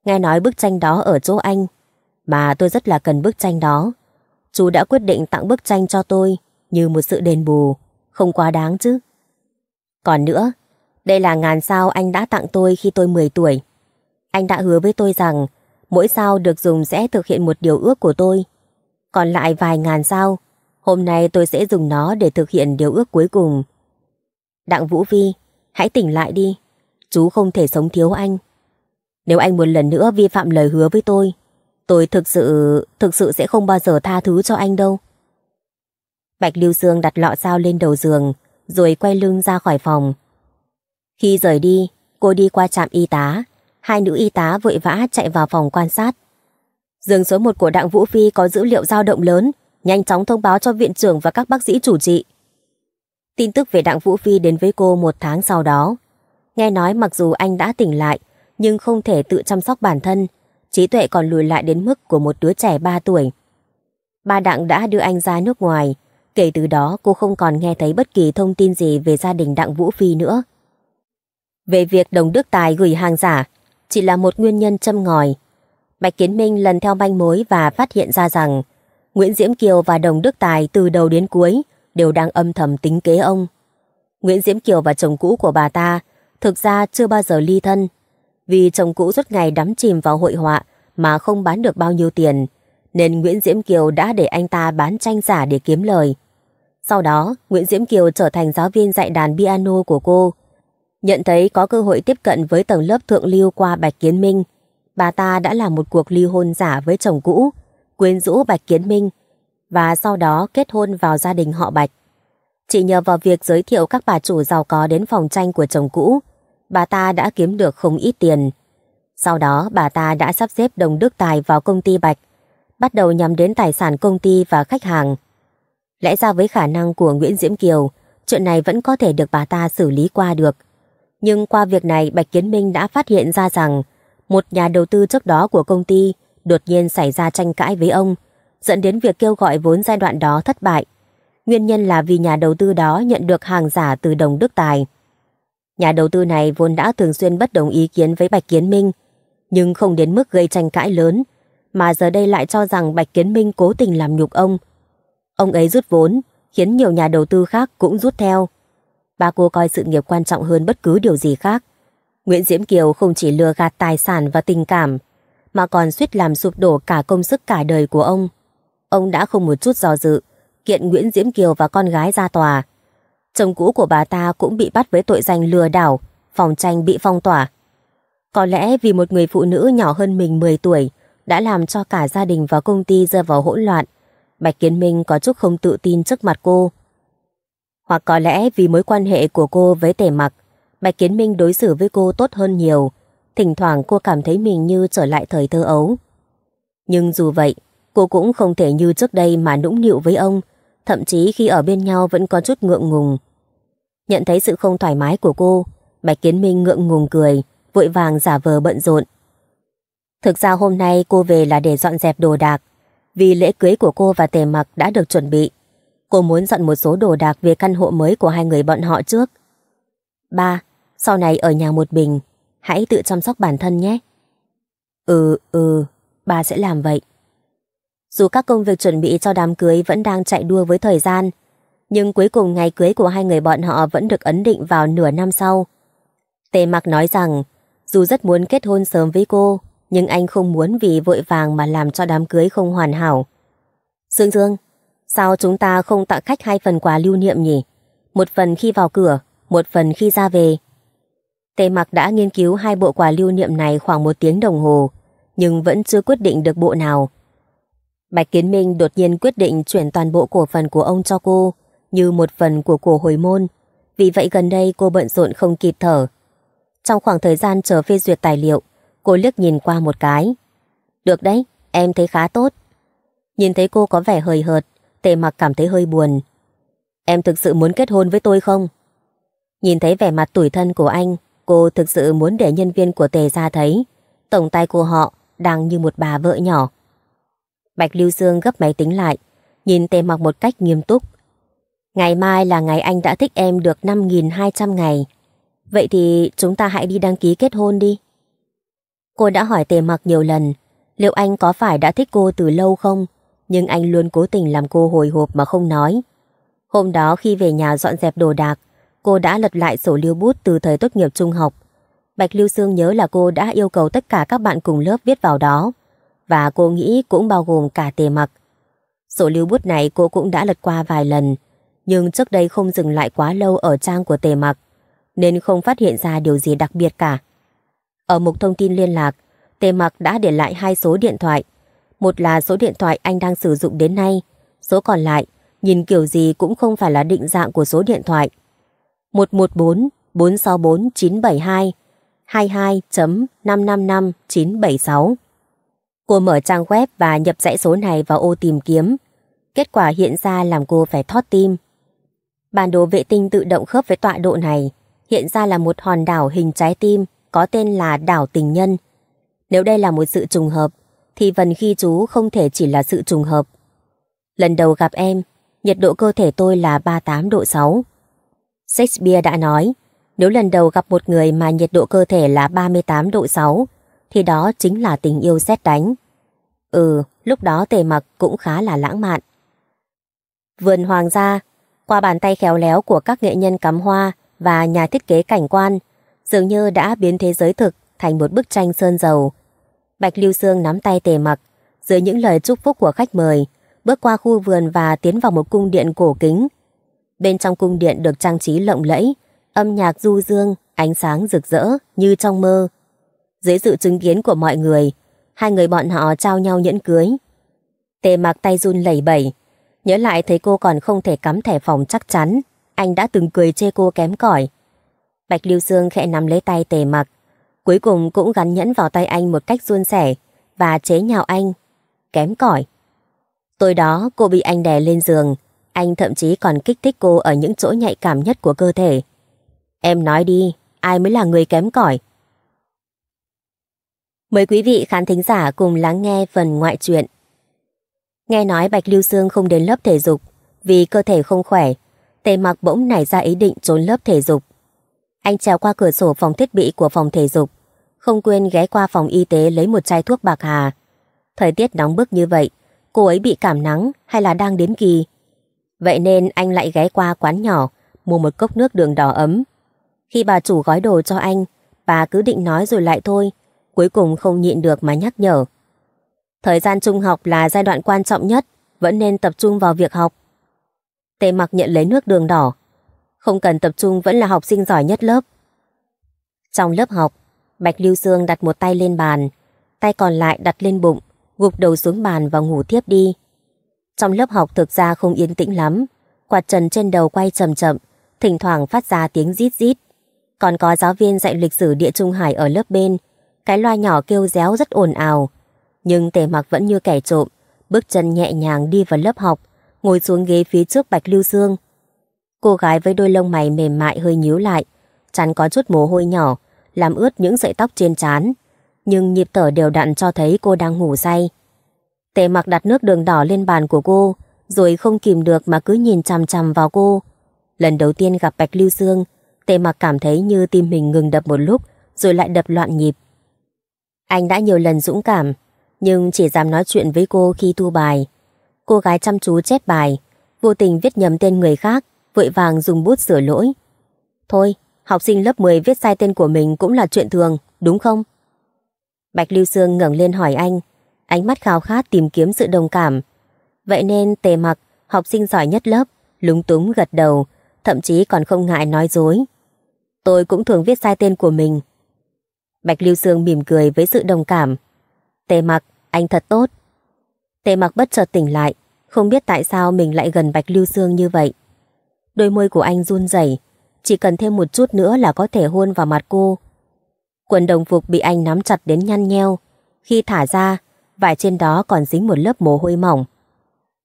Nghe nói bức tranh đó ở chỗ anh, mà tôi rất là cần bức tranh đó. Chú đã quyết định tặng bức tranh cho tôi như một sự đền bù, không quá đáng chứ. Còn nữa, đây là ngàn sao anh đã tặng tôi khi tôi 10 tuổi. Anh đã hứa với tôi rằng mỗi sao được dùng sẽ thực hiện một điều ước của tôi. Còn lại vài ngàn sao, hôm nay tôi sẽ dùng nó để thực hiện điều ước cuối cùng. Đặng Vũ Vi, hãy tỉnh lại đi. Chú không thể sống thiếu anh. Nếu anh một lần nữa vi phạm lời hứa với tôi, tôi thực sự, thực sự sẽ không bao giờ tha thứ cho anh đâu. Bạch Lưu Dương đặt lọ dao lên đầu giường, rồi quay lưng ra khỏi phòng. Khi rời đi, cô đi qua trạm y tá. Hai nữ y tá vội vã chạy vào phòng quan sát. Giường số 1 của Đặng Vũ Phi có dữ liệu dao động lớn, nhanh chóng thông báo cho viện trưởng và các bác sĩ chủ trị. Tin tức về Đặng Vũ Phi đến với cô một tháng sau đó. Nghe nói mặc dù anh đã tỉnh lại, nhưng không thể tự chăm sóc bản thân, trí tuệ còn lùi lại đến mức của một đứa trẻ 3 tuổi. Ba Đặng đã đưa anh ra nước ngoài, Kể từ đó cô không còn nghe thấy bất kỳ thông tin gì về gia đình Đặng Vũ Phi nữa. Về việc Đồng Đức Tài gửi hàng giả chỉ là một nguyên nhân châm ngòi. Bạch Kiến Minh lần theo manh mối và phát hiện ra rằng Nguyễn Diễm Kiều và Đồng Đức Tài từ đầu đến cuối đều đang âm thầm tính kế ông. Nguyễn Diễm Kiều và chồng cũ của bà ta thực ra chưa bao giờ ly thân. Vì chồng cũ suốt ngày đắm chìm vào hội họa mà không bán được bao nhiêu tiền, nên Nguyễn Diễm Kiều đã để anh ta bán tranh giả để kiếm lời. Sau đó, Nguyễn Diễm Kiều trở thành giáo viên dạy đàn piano của cô. Nhận thấy có cơ hội tiếp cận với tầng lớp thượng lưu qua Bạch Kiến Minh, bà ta đã làm một cuộc ly hôn giả với chồng cũ, quyến rũ Bạch Kiến Minh, và sau đó kết hôn vào gia đình họ Bạch. Chỉ nhờ vào việc giới thiệu các bà chủ giàu có đến phòng tranh của chồng cũ, bà ta đã kiếm được không ít tiền. Sau đó bà ta đã sắp xếp đồng đức tài vào công ty Bạch, bắt đầu nhắm đến tài sản công ty và khách hàng. Lẽ ra với khả năng của Nguyễn Diễm Kiều, chuyện này vẫn có thể được bà ta xử lý qua được. Nhưng qua việc này Bạch Kiến Minh đã phát hiện ra rằng một nhà đầu tư trước đó của công ty đột nhiên xảy ra tranh cãi với ông, dẫn đến việc kêu gọi vốn giai đoạn đó thất bại. Nguyên nhân là vì nhà đầu tư đó nhận được hàng giả từ Đồng Đức Tài. Nhà đầu tư này vốn đã thường xuyên bất đồng ý kiến với Bạch Kiến Minh, nhưng không đến mức gây tranh cãi lớn, mà giờ đây lại cho rằng Bạch Kiến Minh cố tình làm nhục ông, Ông ấy rút vốn, khiến nhiều nhà đầu tư khác cũng rút theo. Ba cô coi sự nghiệp quan trọng hơn bất cứ điều gì khác. Nguyễn Diễm Kiều không chỉ lừa gạt tài sản và tình cảm, mà còn suýt làm sụp đổ cả công sức cả đời của ông. Ông đã không một chút do dự, kiện Nguyễn Diễm Kiều và con gái ra tòa. Chồng cũ của bà ta cũng bị bắt với tội danh lừa đảo, phòng tranh bị phong tỏa. Có lẽ vì một người phụ nữ nhỏ hơn mình 10 tuổi đã làm cho cả gia đình và công ty rơi vào hỗn loạn, Bạch Kiến Minh có chút không tự tin trước mặt cô. Hoặc có lẽ vì mối quan hệ của cô với tề mặc, Bạch Kiến Minh đối xử với cô tốt hơn nhiều. Thỉnh thoảng cô cảm thấy mình như trở lại thời thơ ấu. Nhưng dù vậy, cô cũng không thể như trước đây mà nũng nịu với ông, thậm chí khi ở bên nhau vẫn có chút ngượng ngùng. Nhận thấy sự không thoải mái của cô, Bạch Kiến Minh ngượng ngùng cười, vội vàng giả vờ bận rộn. Thực ra hôm nay cô về là để dọn dẹp đồ đạc, vì lễ cưới của cô và tề mặc đã được chuẩn bị. Cô muốn dọn một số đồ đạc về căn hộ mới của hai người bọn họ trước. Ba, sau này ở nhà một mình, hãy tự chăm sóc bản thân nhé. Ừ, ừ, ba sẽ làm vậy. Dù các công việc chuẩn bị cho đám cưới vẫn đang chạy đua với thời gian, nhưng cuối cùng ngày cưới của hai người bọn họ vẫn được ấn định vào nửa năm sau. Tề mặc nói rằng, dù rất muốn kết hôn sớm với cô, nhưng anh không muốn vì vội vàng mà làm cho đám cưới không hoàn hảo. Dương Dương, sao chúng ta không tặng khách hai phần quà lưu niệm nhỉ? Một phần khi vào cửa, một phần khi ra về. Tề mặc đã nghiên cứu hai bộ quà lưu niệm này khoảng một tiếng đồng hồ, nhưng vẫn chưa quyết định được bộ nào. Bạch Kiến Minh đột nhiên quyết định chuyển toàn bộ cổ phần của ông cho cô, như một phần của cổ hồi môn. Vì vậy gần đây cô bận rộn không kịp thở. Trong khoảng thời gian chờ phê duyệt tài liệu, Cô liếc nhìn qua một cái. Được đấy, em thấy khá tốt. Nhìn thấy cô có vẻ hời hợt, tề mặc cảm thấy hơi buồn. Em thực sự muốn kết hôn với tôi không? Nhìn thấy vẻ mặt tủi thân của anh, cô thực sự muốn để nhân viên của tề ra thấy. Tổng tay của họ đang như một bà vợ nhỏ. Bạch Lưu Dương gấp máy tính lại, nhìn tề mặc một cách nghiêm túc. Ngày mai là ngày anh đã thích em được 5.200 ngày. Vậy thì chúng ta hãy đi đăng ký kết hôn đi. Cô đã hỏi tề mặc nhiều lần, liệu anh có phải đã thích cô từ lâu không? Nhưng anh luôn cố tình làm cô hồi hộp mà không nói. Hôm đó khi về nhà dọn dẹp đồ đạc, cô đã lật lại sổ lưu bút từ thời tốt nghiệp trung học. Bạch Lưu Sương nhớ là cô đã yêu cầu tất cả các bạn cùng lớp viết vào đó. Và cô nghĩ cũng bao gồm cả tề mặc. Sổ lưu bút này cô cũng đã lật qua vài lần, nhưng trước đây không dừng lại quá lâu ở trang của tề mặc, nên không phát hiện ra điều gì đặc biệt cả. Ở mục thông tin liên lạc, Tề Mặc đã để lại hai số điện thoại. Một là số điện thoại anh đang sử dụng đến nay, số còn lại, nhìn kiểu gì cũng không phải là định dạng của số điện thoại. 114 464 972 22.555976. Cô mở trang web và nhập dãy số này vào ô tìm kiếm. Kết quả hiện ra làm cô phải thót tim. Bản đồ vệ tinh tự động khớp với tọa độ này, hiện ra là một hòn đảo hình trái tim có tên là Đảo Tình Nhân. Nếu đây là một sự trùng hợp, thì vần ghi chú không thể chỉ là sự trùng hợp. Lần đầu gặp em, nhiệt độ cơ thể tôi là 38 độ 6. Shakespeare đã nói, nếu lần đầu gặp một người mà nhiệt độ cơ thể là 38 độ 6, thì đó chính là tình yêu xét đánh. Ừ, lúc đó tề mặc cũng khá là lãng mạn. Vườn hoàng gia, qua bàn tay khéo léo của các nghệ nhân cắm hoa và nhà thiết kế cảnh quan, dường như đã biến thế giới thực thành một bức tranh sơn dầu. Bạch Lưu Sương nắm tay tề mặc, dưới những lời chúc phúc của khách mời, bước qua khu vườn và tiến vào một cung điện cổ kính. Bên trong cung điện được trang trí lộng lẫy, âm nhạc du dương, ánh sáng rực rỡ như trong mơ. Dưới sự chứng kiến của mọi người, hai người bọn họ trao nhau nhẫn cưới. Tề mặc tay run lẩy bẩy, nhớ lại thấy cô còn không thể cắm thẻ phòng chắc chắn, anh đã từng cười chê cô kém cỏi Bạch Lưu Sương khẽ nắm lấy tay tề mặc. Cuối cùng cũng gắn nhẫn vào tay anh một cách suôn sẻ và chế nhạo anh. Kém cỏi. Tối đó cô bị anh đè lên giường. Anh thậm chí còn kích thích cô ở những chỗ nhạy cảm nhất của cơ thể. Em nói đi, ai mới là người kém cỏi? Mời quý vị khán thính giả cùng lắng nghe phần ngoại truyện. Nghe nói Bạch Lưu Sương không đến lớp thể dục vì cơ thể không khỏe, Tề Mặc bỗng nảy ra ý định trốn lớp thể dục. Anh trèo qua cửa sổ phòng thiết bị của phòng thể dục, không quên ghé qua phòng y tế lấy một chai thuốc bạc hà. Thời tiết nóng bức như vậy, cô ấy bị cảm nắng hay là đang đến kỳ. Vậy nên anh lại ghé qua quán nhỏ, mua một cốc nước đường đỏ ấm. Khi bà chủ gói đồ cho anh, bà cứ định nói rồi lại thôi, cuối cùng không nhịn được mà nhắc nhở. Thời gian trung học là giai đoạn quan trọng nhất, vẫn nên tập trung vào việc học. Tề mặc nhận lấy nước đường đỏ, không cần tập trung vẫn là học sinh giỏi nhất lớp. Trong lớp học, Bạch Lưu Sương đặt một tay lên bàn, tay còn lại đặt lên bụng, gục đầu xuống bàn và ngủ tiếp đi. Trong lớp học thực ra không yên tĩnh lắm, quạt trần trên đầu quay chậm chậm, thỉnh thoảng phát ra tiếng rít rít. Còn có giáo viên dạy lịch sử địa Trung Hải ở lớp bên, cái loa nhỏ kêu réo rất ồn ào. Nhưng tề mặc vẫn như kẻ trộm, bước chân nhẹ nhàng đi vào lớp học, ngồi xuống ghế phía trước Bạch Lưu Dương, Cô gái với đôi lông mày mềm mại hơi nhíu lại, chắn có chút mồ hôi nhỏ, làm ướt những sợi tóc trên trán. Nhưng nhịp thở đều đặn cho thấy cô đang ngủ say. Tề mặc đặt nước đường đỏ lên bàn của cô, rồi không kìm được mà cứ nhìn chằm chằm vào cô. Lần đầu tiên gặp Bạch Lưu dương, Tề mặc cảm thấy như tim mình ngừng đập một lúc, rồi lại đập loạn nhịp. Anh đã nhiều lần dũng cảm, nhưng chỉ dám nói chuyện với cô khi thu bài. Cô gái chăm chú chép bài, vô tình viết nhầm tên người khác, vội vàng dùng bút sửa lỗi. Thôi, học sinh lớp 10 viết sai tên của mình cũng là chuyện thường, đúng không? Bạch Lưu Sương ngẩng lên hỏi anh, ánh mắt khao khát tìm kiếm sự đồng cảm. Vậy nên tề mặc, học sinh giỏi nhất lớp, lúng túng gật đầu, thậm chí còn không ngại nói dối. Tôi cũng thường viết sai tên của mình. Bạch Lưu Sương mỉm cười với sự đồng cảm. Tề mặc, anh thật tốt. Tề mặc bất chợt tỉnh lại, không biết tại sao mình lại gần Bạch Lưu Sương như vậy. Đôi môi của anh run rẩy, chỉ cần thêm một chút nữa là có thể hôn vào mặt cô. Quần đồng phục bị anh nắm chặt đến nhăn nheo, khi thả ra, vải trên đó còn dính một lớp mồ hôi mỏng.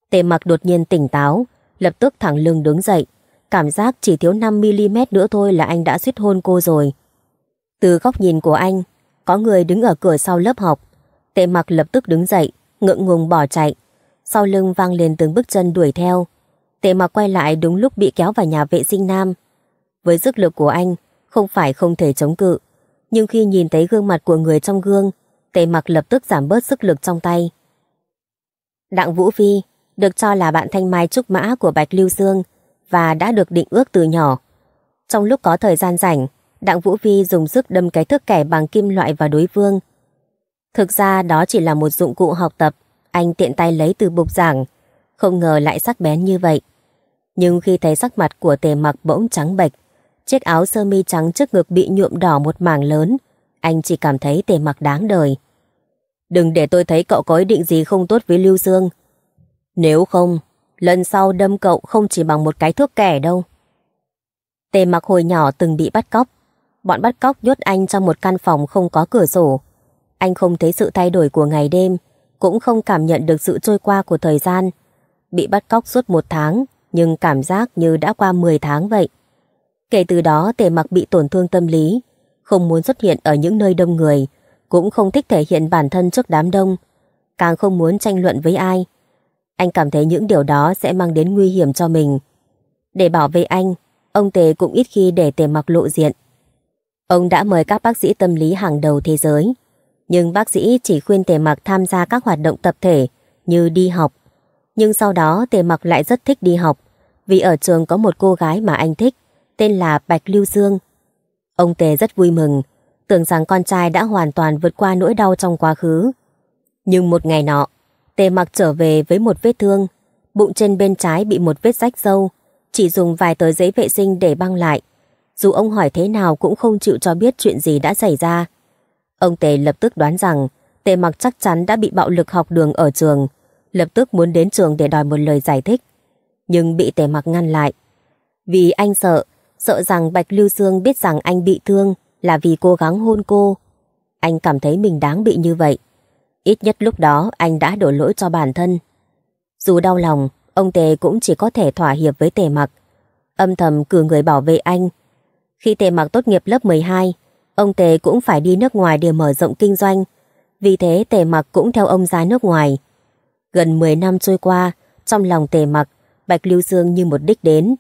Tề mặc đột nhiên tỉnh táo, lập tức thẳng lưng đứng dậy, cảm giác chỉ thiếu 5mm nữa thôi là anh đã suýt hôn cô rồi. Từ góc nhìn của anh, có người đứng ở cửa sau lớp học, tề mặc lập tức đứng dậy, ngượng ngùng bỏ chạy, sau lưng vang lên từng bước chân đuổi theo. Tề mặc quay lại đúng lúc bị kéo vào nhà vệ sinh nam. Với sức lực của anh, không phải không thể chống cự. Nhưng khi nhìn thấy gương mặt của người trong gương, tề mặc lập tức giảm bớt sức lực trong tay. Đặng Vũ Phi được cho là bạn thanh mai trúc mã của Bạch Lưu Dương và đã được định ước từ nhỏ. Trong lúc có thời gian rảnh, Đặng Vũ Phi dùng sức đâm cái thước kẻ bằng kim loại vào đối phương. Thực ra đó chỉ là một dụng cụ học tập, anh tiện tay lấy từ bục giảng, không ngờ lại sắc bén như vậy. Nhưng khi thấy sắc mặt của tề mặc bỗng trắng bệch, chiếc áo sơ mi trắng trước ngực bị nhuộm đỏ một mảng lớn, anh chỉ cảm thấy tề mặc đáng đời. Đừng để tôi thấy cậu có ý định gì không tốt với Lưu Dương. Nếu không, lần sau đâm cậu không chỉ bằng một cái thước kẻ đâu. Tề mặc hồi nhỏ từng bị bắt cóc. Bọn bắt cóc nhốt anh trong một căn phòng không có cửa sổ. Anh không thấy sự thay đổi của ngày đêm, cũng không cảm nhận được sự trôi qua của thời gian, bị bắt cóc suốt một tháng, nhưng cảm giác như đã qua 10 tháng vậy. Kể từ đó tề mặc bị tổn thương tâm lý, không muốn xuất hiện ở những nơi đông người, cũng không thích thể hiện bản thân trước đám đông, càng không muốn tranh luận với ai. Anh cảm thấy những điều đó sẽ mang đến nguy hiểm cho mình. Để bảo vệ anh, ông Tề cũng ít khi để tề mặc lộ diện. Ông đã mời các bác sĩ tâm lý hàng đầu thế giới, nhưng bác sĩ chỉ khuyên tề mặc tham gia các hoạt động tập thể như đi học, nhưng sau đó Tề Mặc lại rất thích đi học, vì ở trường có một cô gái mà anh thích, tên là Bạch Lưu Dương. Ông Tề rất vui mừng, tưởng rằng con trai đã hoàn toàn vượt qua nỗi đau trong quá khứ. Nhưng một ngày nọ, Tề Mặc trở về với một vết thương, bụng trên bên trái bị một vết rách sâu, chỉ dùng vài tờ giấy vệ sinh để băng lại. Dù ông hỏi thế nào cũng không chịu cho biết chuyện gì đã xảy ra. Ông Tề lập tức đoán rằng Tề Mặc chắc chắn đã bị bạo lực học đường ở trường, lập tức muốn đến trường để đòi một lời giải thích, nhưng bị tề mặc ngăn lại. Vì anh sợ, sợ rằng Bạch Lưu Dương biết rằng anh bị thương là vì cố gắng hôn cô. Anh cảm thấy mình đáng bị như vậy. Ít nhất lúc đó anh đã đổ lỗi cho bản thân. Dù đau lòng, ông Tề cũng chỉ có thể thỏa hiệp với Tề Mặc. Âm thầm cử người bảo vệ anh. Khi Tề Mặc tốt nghiệp lớp 12, ông Tề cũng phải đi nước ngoài để mở rộng kinh doanh. Vì thế Tề Mặc cũng theo ông ra nước ngoài. Gần 10 năm trôi qua, trong lòng tề mặc, Bạch Lưu Dương như một đích đến.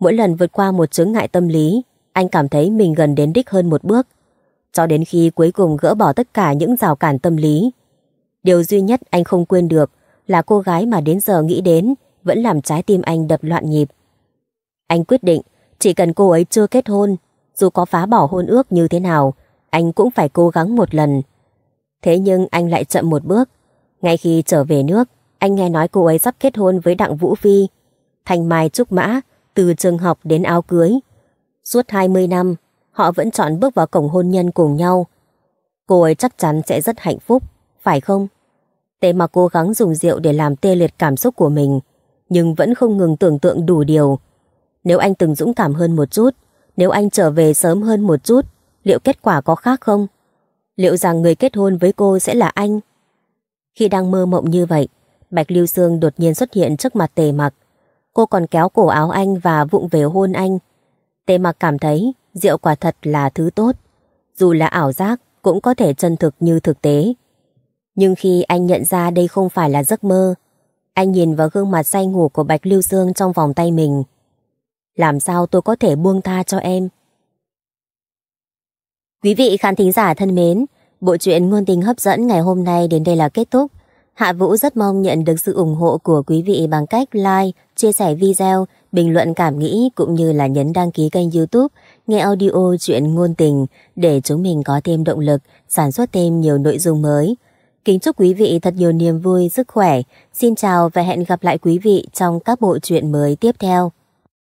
Mỗi lần vượt qua một chướng ngại tâm lý, anh cảm thấy mình gần đến đích hơn một bước, cho đến khi cuối cùng gỡ bỏ tất cả những rào cản tâm lý. Điều duy nhất anh không quên được là cô gái mà đến giờ nghĩ đến vẫn làm trái tim anh đập loạn nhịp. Anh quyết định chỉ cần cô ấy chưa kết hôn, dù có phá bỏ hôn ước như thế nào, anh cũng phải cố gắng một lần. Thế nhưng anh lại chậm một bước, ngay khi trở về nước, anh nghe nói cô ấy sắp kết hôn với Đặng Vũ Phi. Thành mai trúc mã, từ trường học đến áo cưới. Suốt 20 năm, họ vẫn chọn bước vào cổng hôn nhân cùng nhau. Cô ấy chắc chắn sẽ rất hạnh phúc, phải không? tệ mà cố gắng dùng rượu để làm tê liệt cảm xúc của mình, nhưng vẫn không ngừng tưởng tượng đủ điều. Nếu anh từng dũng cảm hơn một chút, nếu anh trở về sớm hơn một chút, liệu kết quả có khác không? Liệu rằng người kết hôn với cô sẽ là anh? Khi đang mơ mộng như vậy, Bạch Lưu Sương đột nhiên xuất hiện trước mặt tề mặc. Cô còn kéo cổ áo anh và vụng về hôn anh. Tề mặc cảm thấy rượu quả thật là thứ tốt. Dù là ảo giác cũng có thể chân thực như thực tế. Nhưng khi anh nhận ra đây không phải là giấc mơ, anh nhìn vào gương mặt say ngủ của Bạch Lưu Sương trong vòng tay mình. Làm sao tôi có thể buông tha cho em? Quý vị khán thính giả thân mến, Bộ truyện ngôn tình hấp dẫn ngày hôm nay đến đây là kết thúc. Hạ Vũ rất mong nhận được sự ủng hộ của quý vị bằng cách like, chia sẻ video, bình luận cảm nghĩ cũng như là nhấn đăng ký kênh youtube nghe audio chuyện ngôn tình để chúng mình có thêm động lực sản xuất thêm nhiều nội dung mới. Kính chúc quý vị thật nhiều niềm vui, sức khỏe. Xin chào và hẹn gặp lại quý vị trong các bộ truyện mới tiếp theo.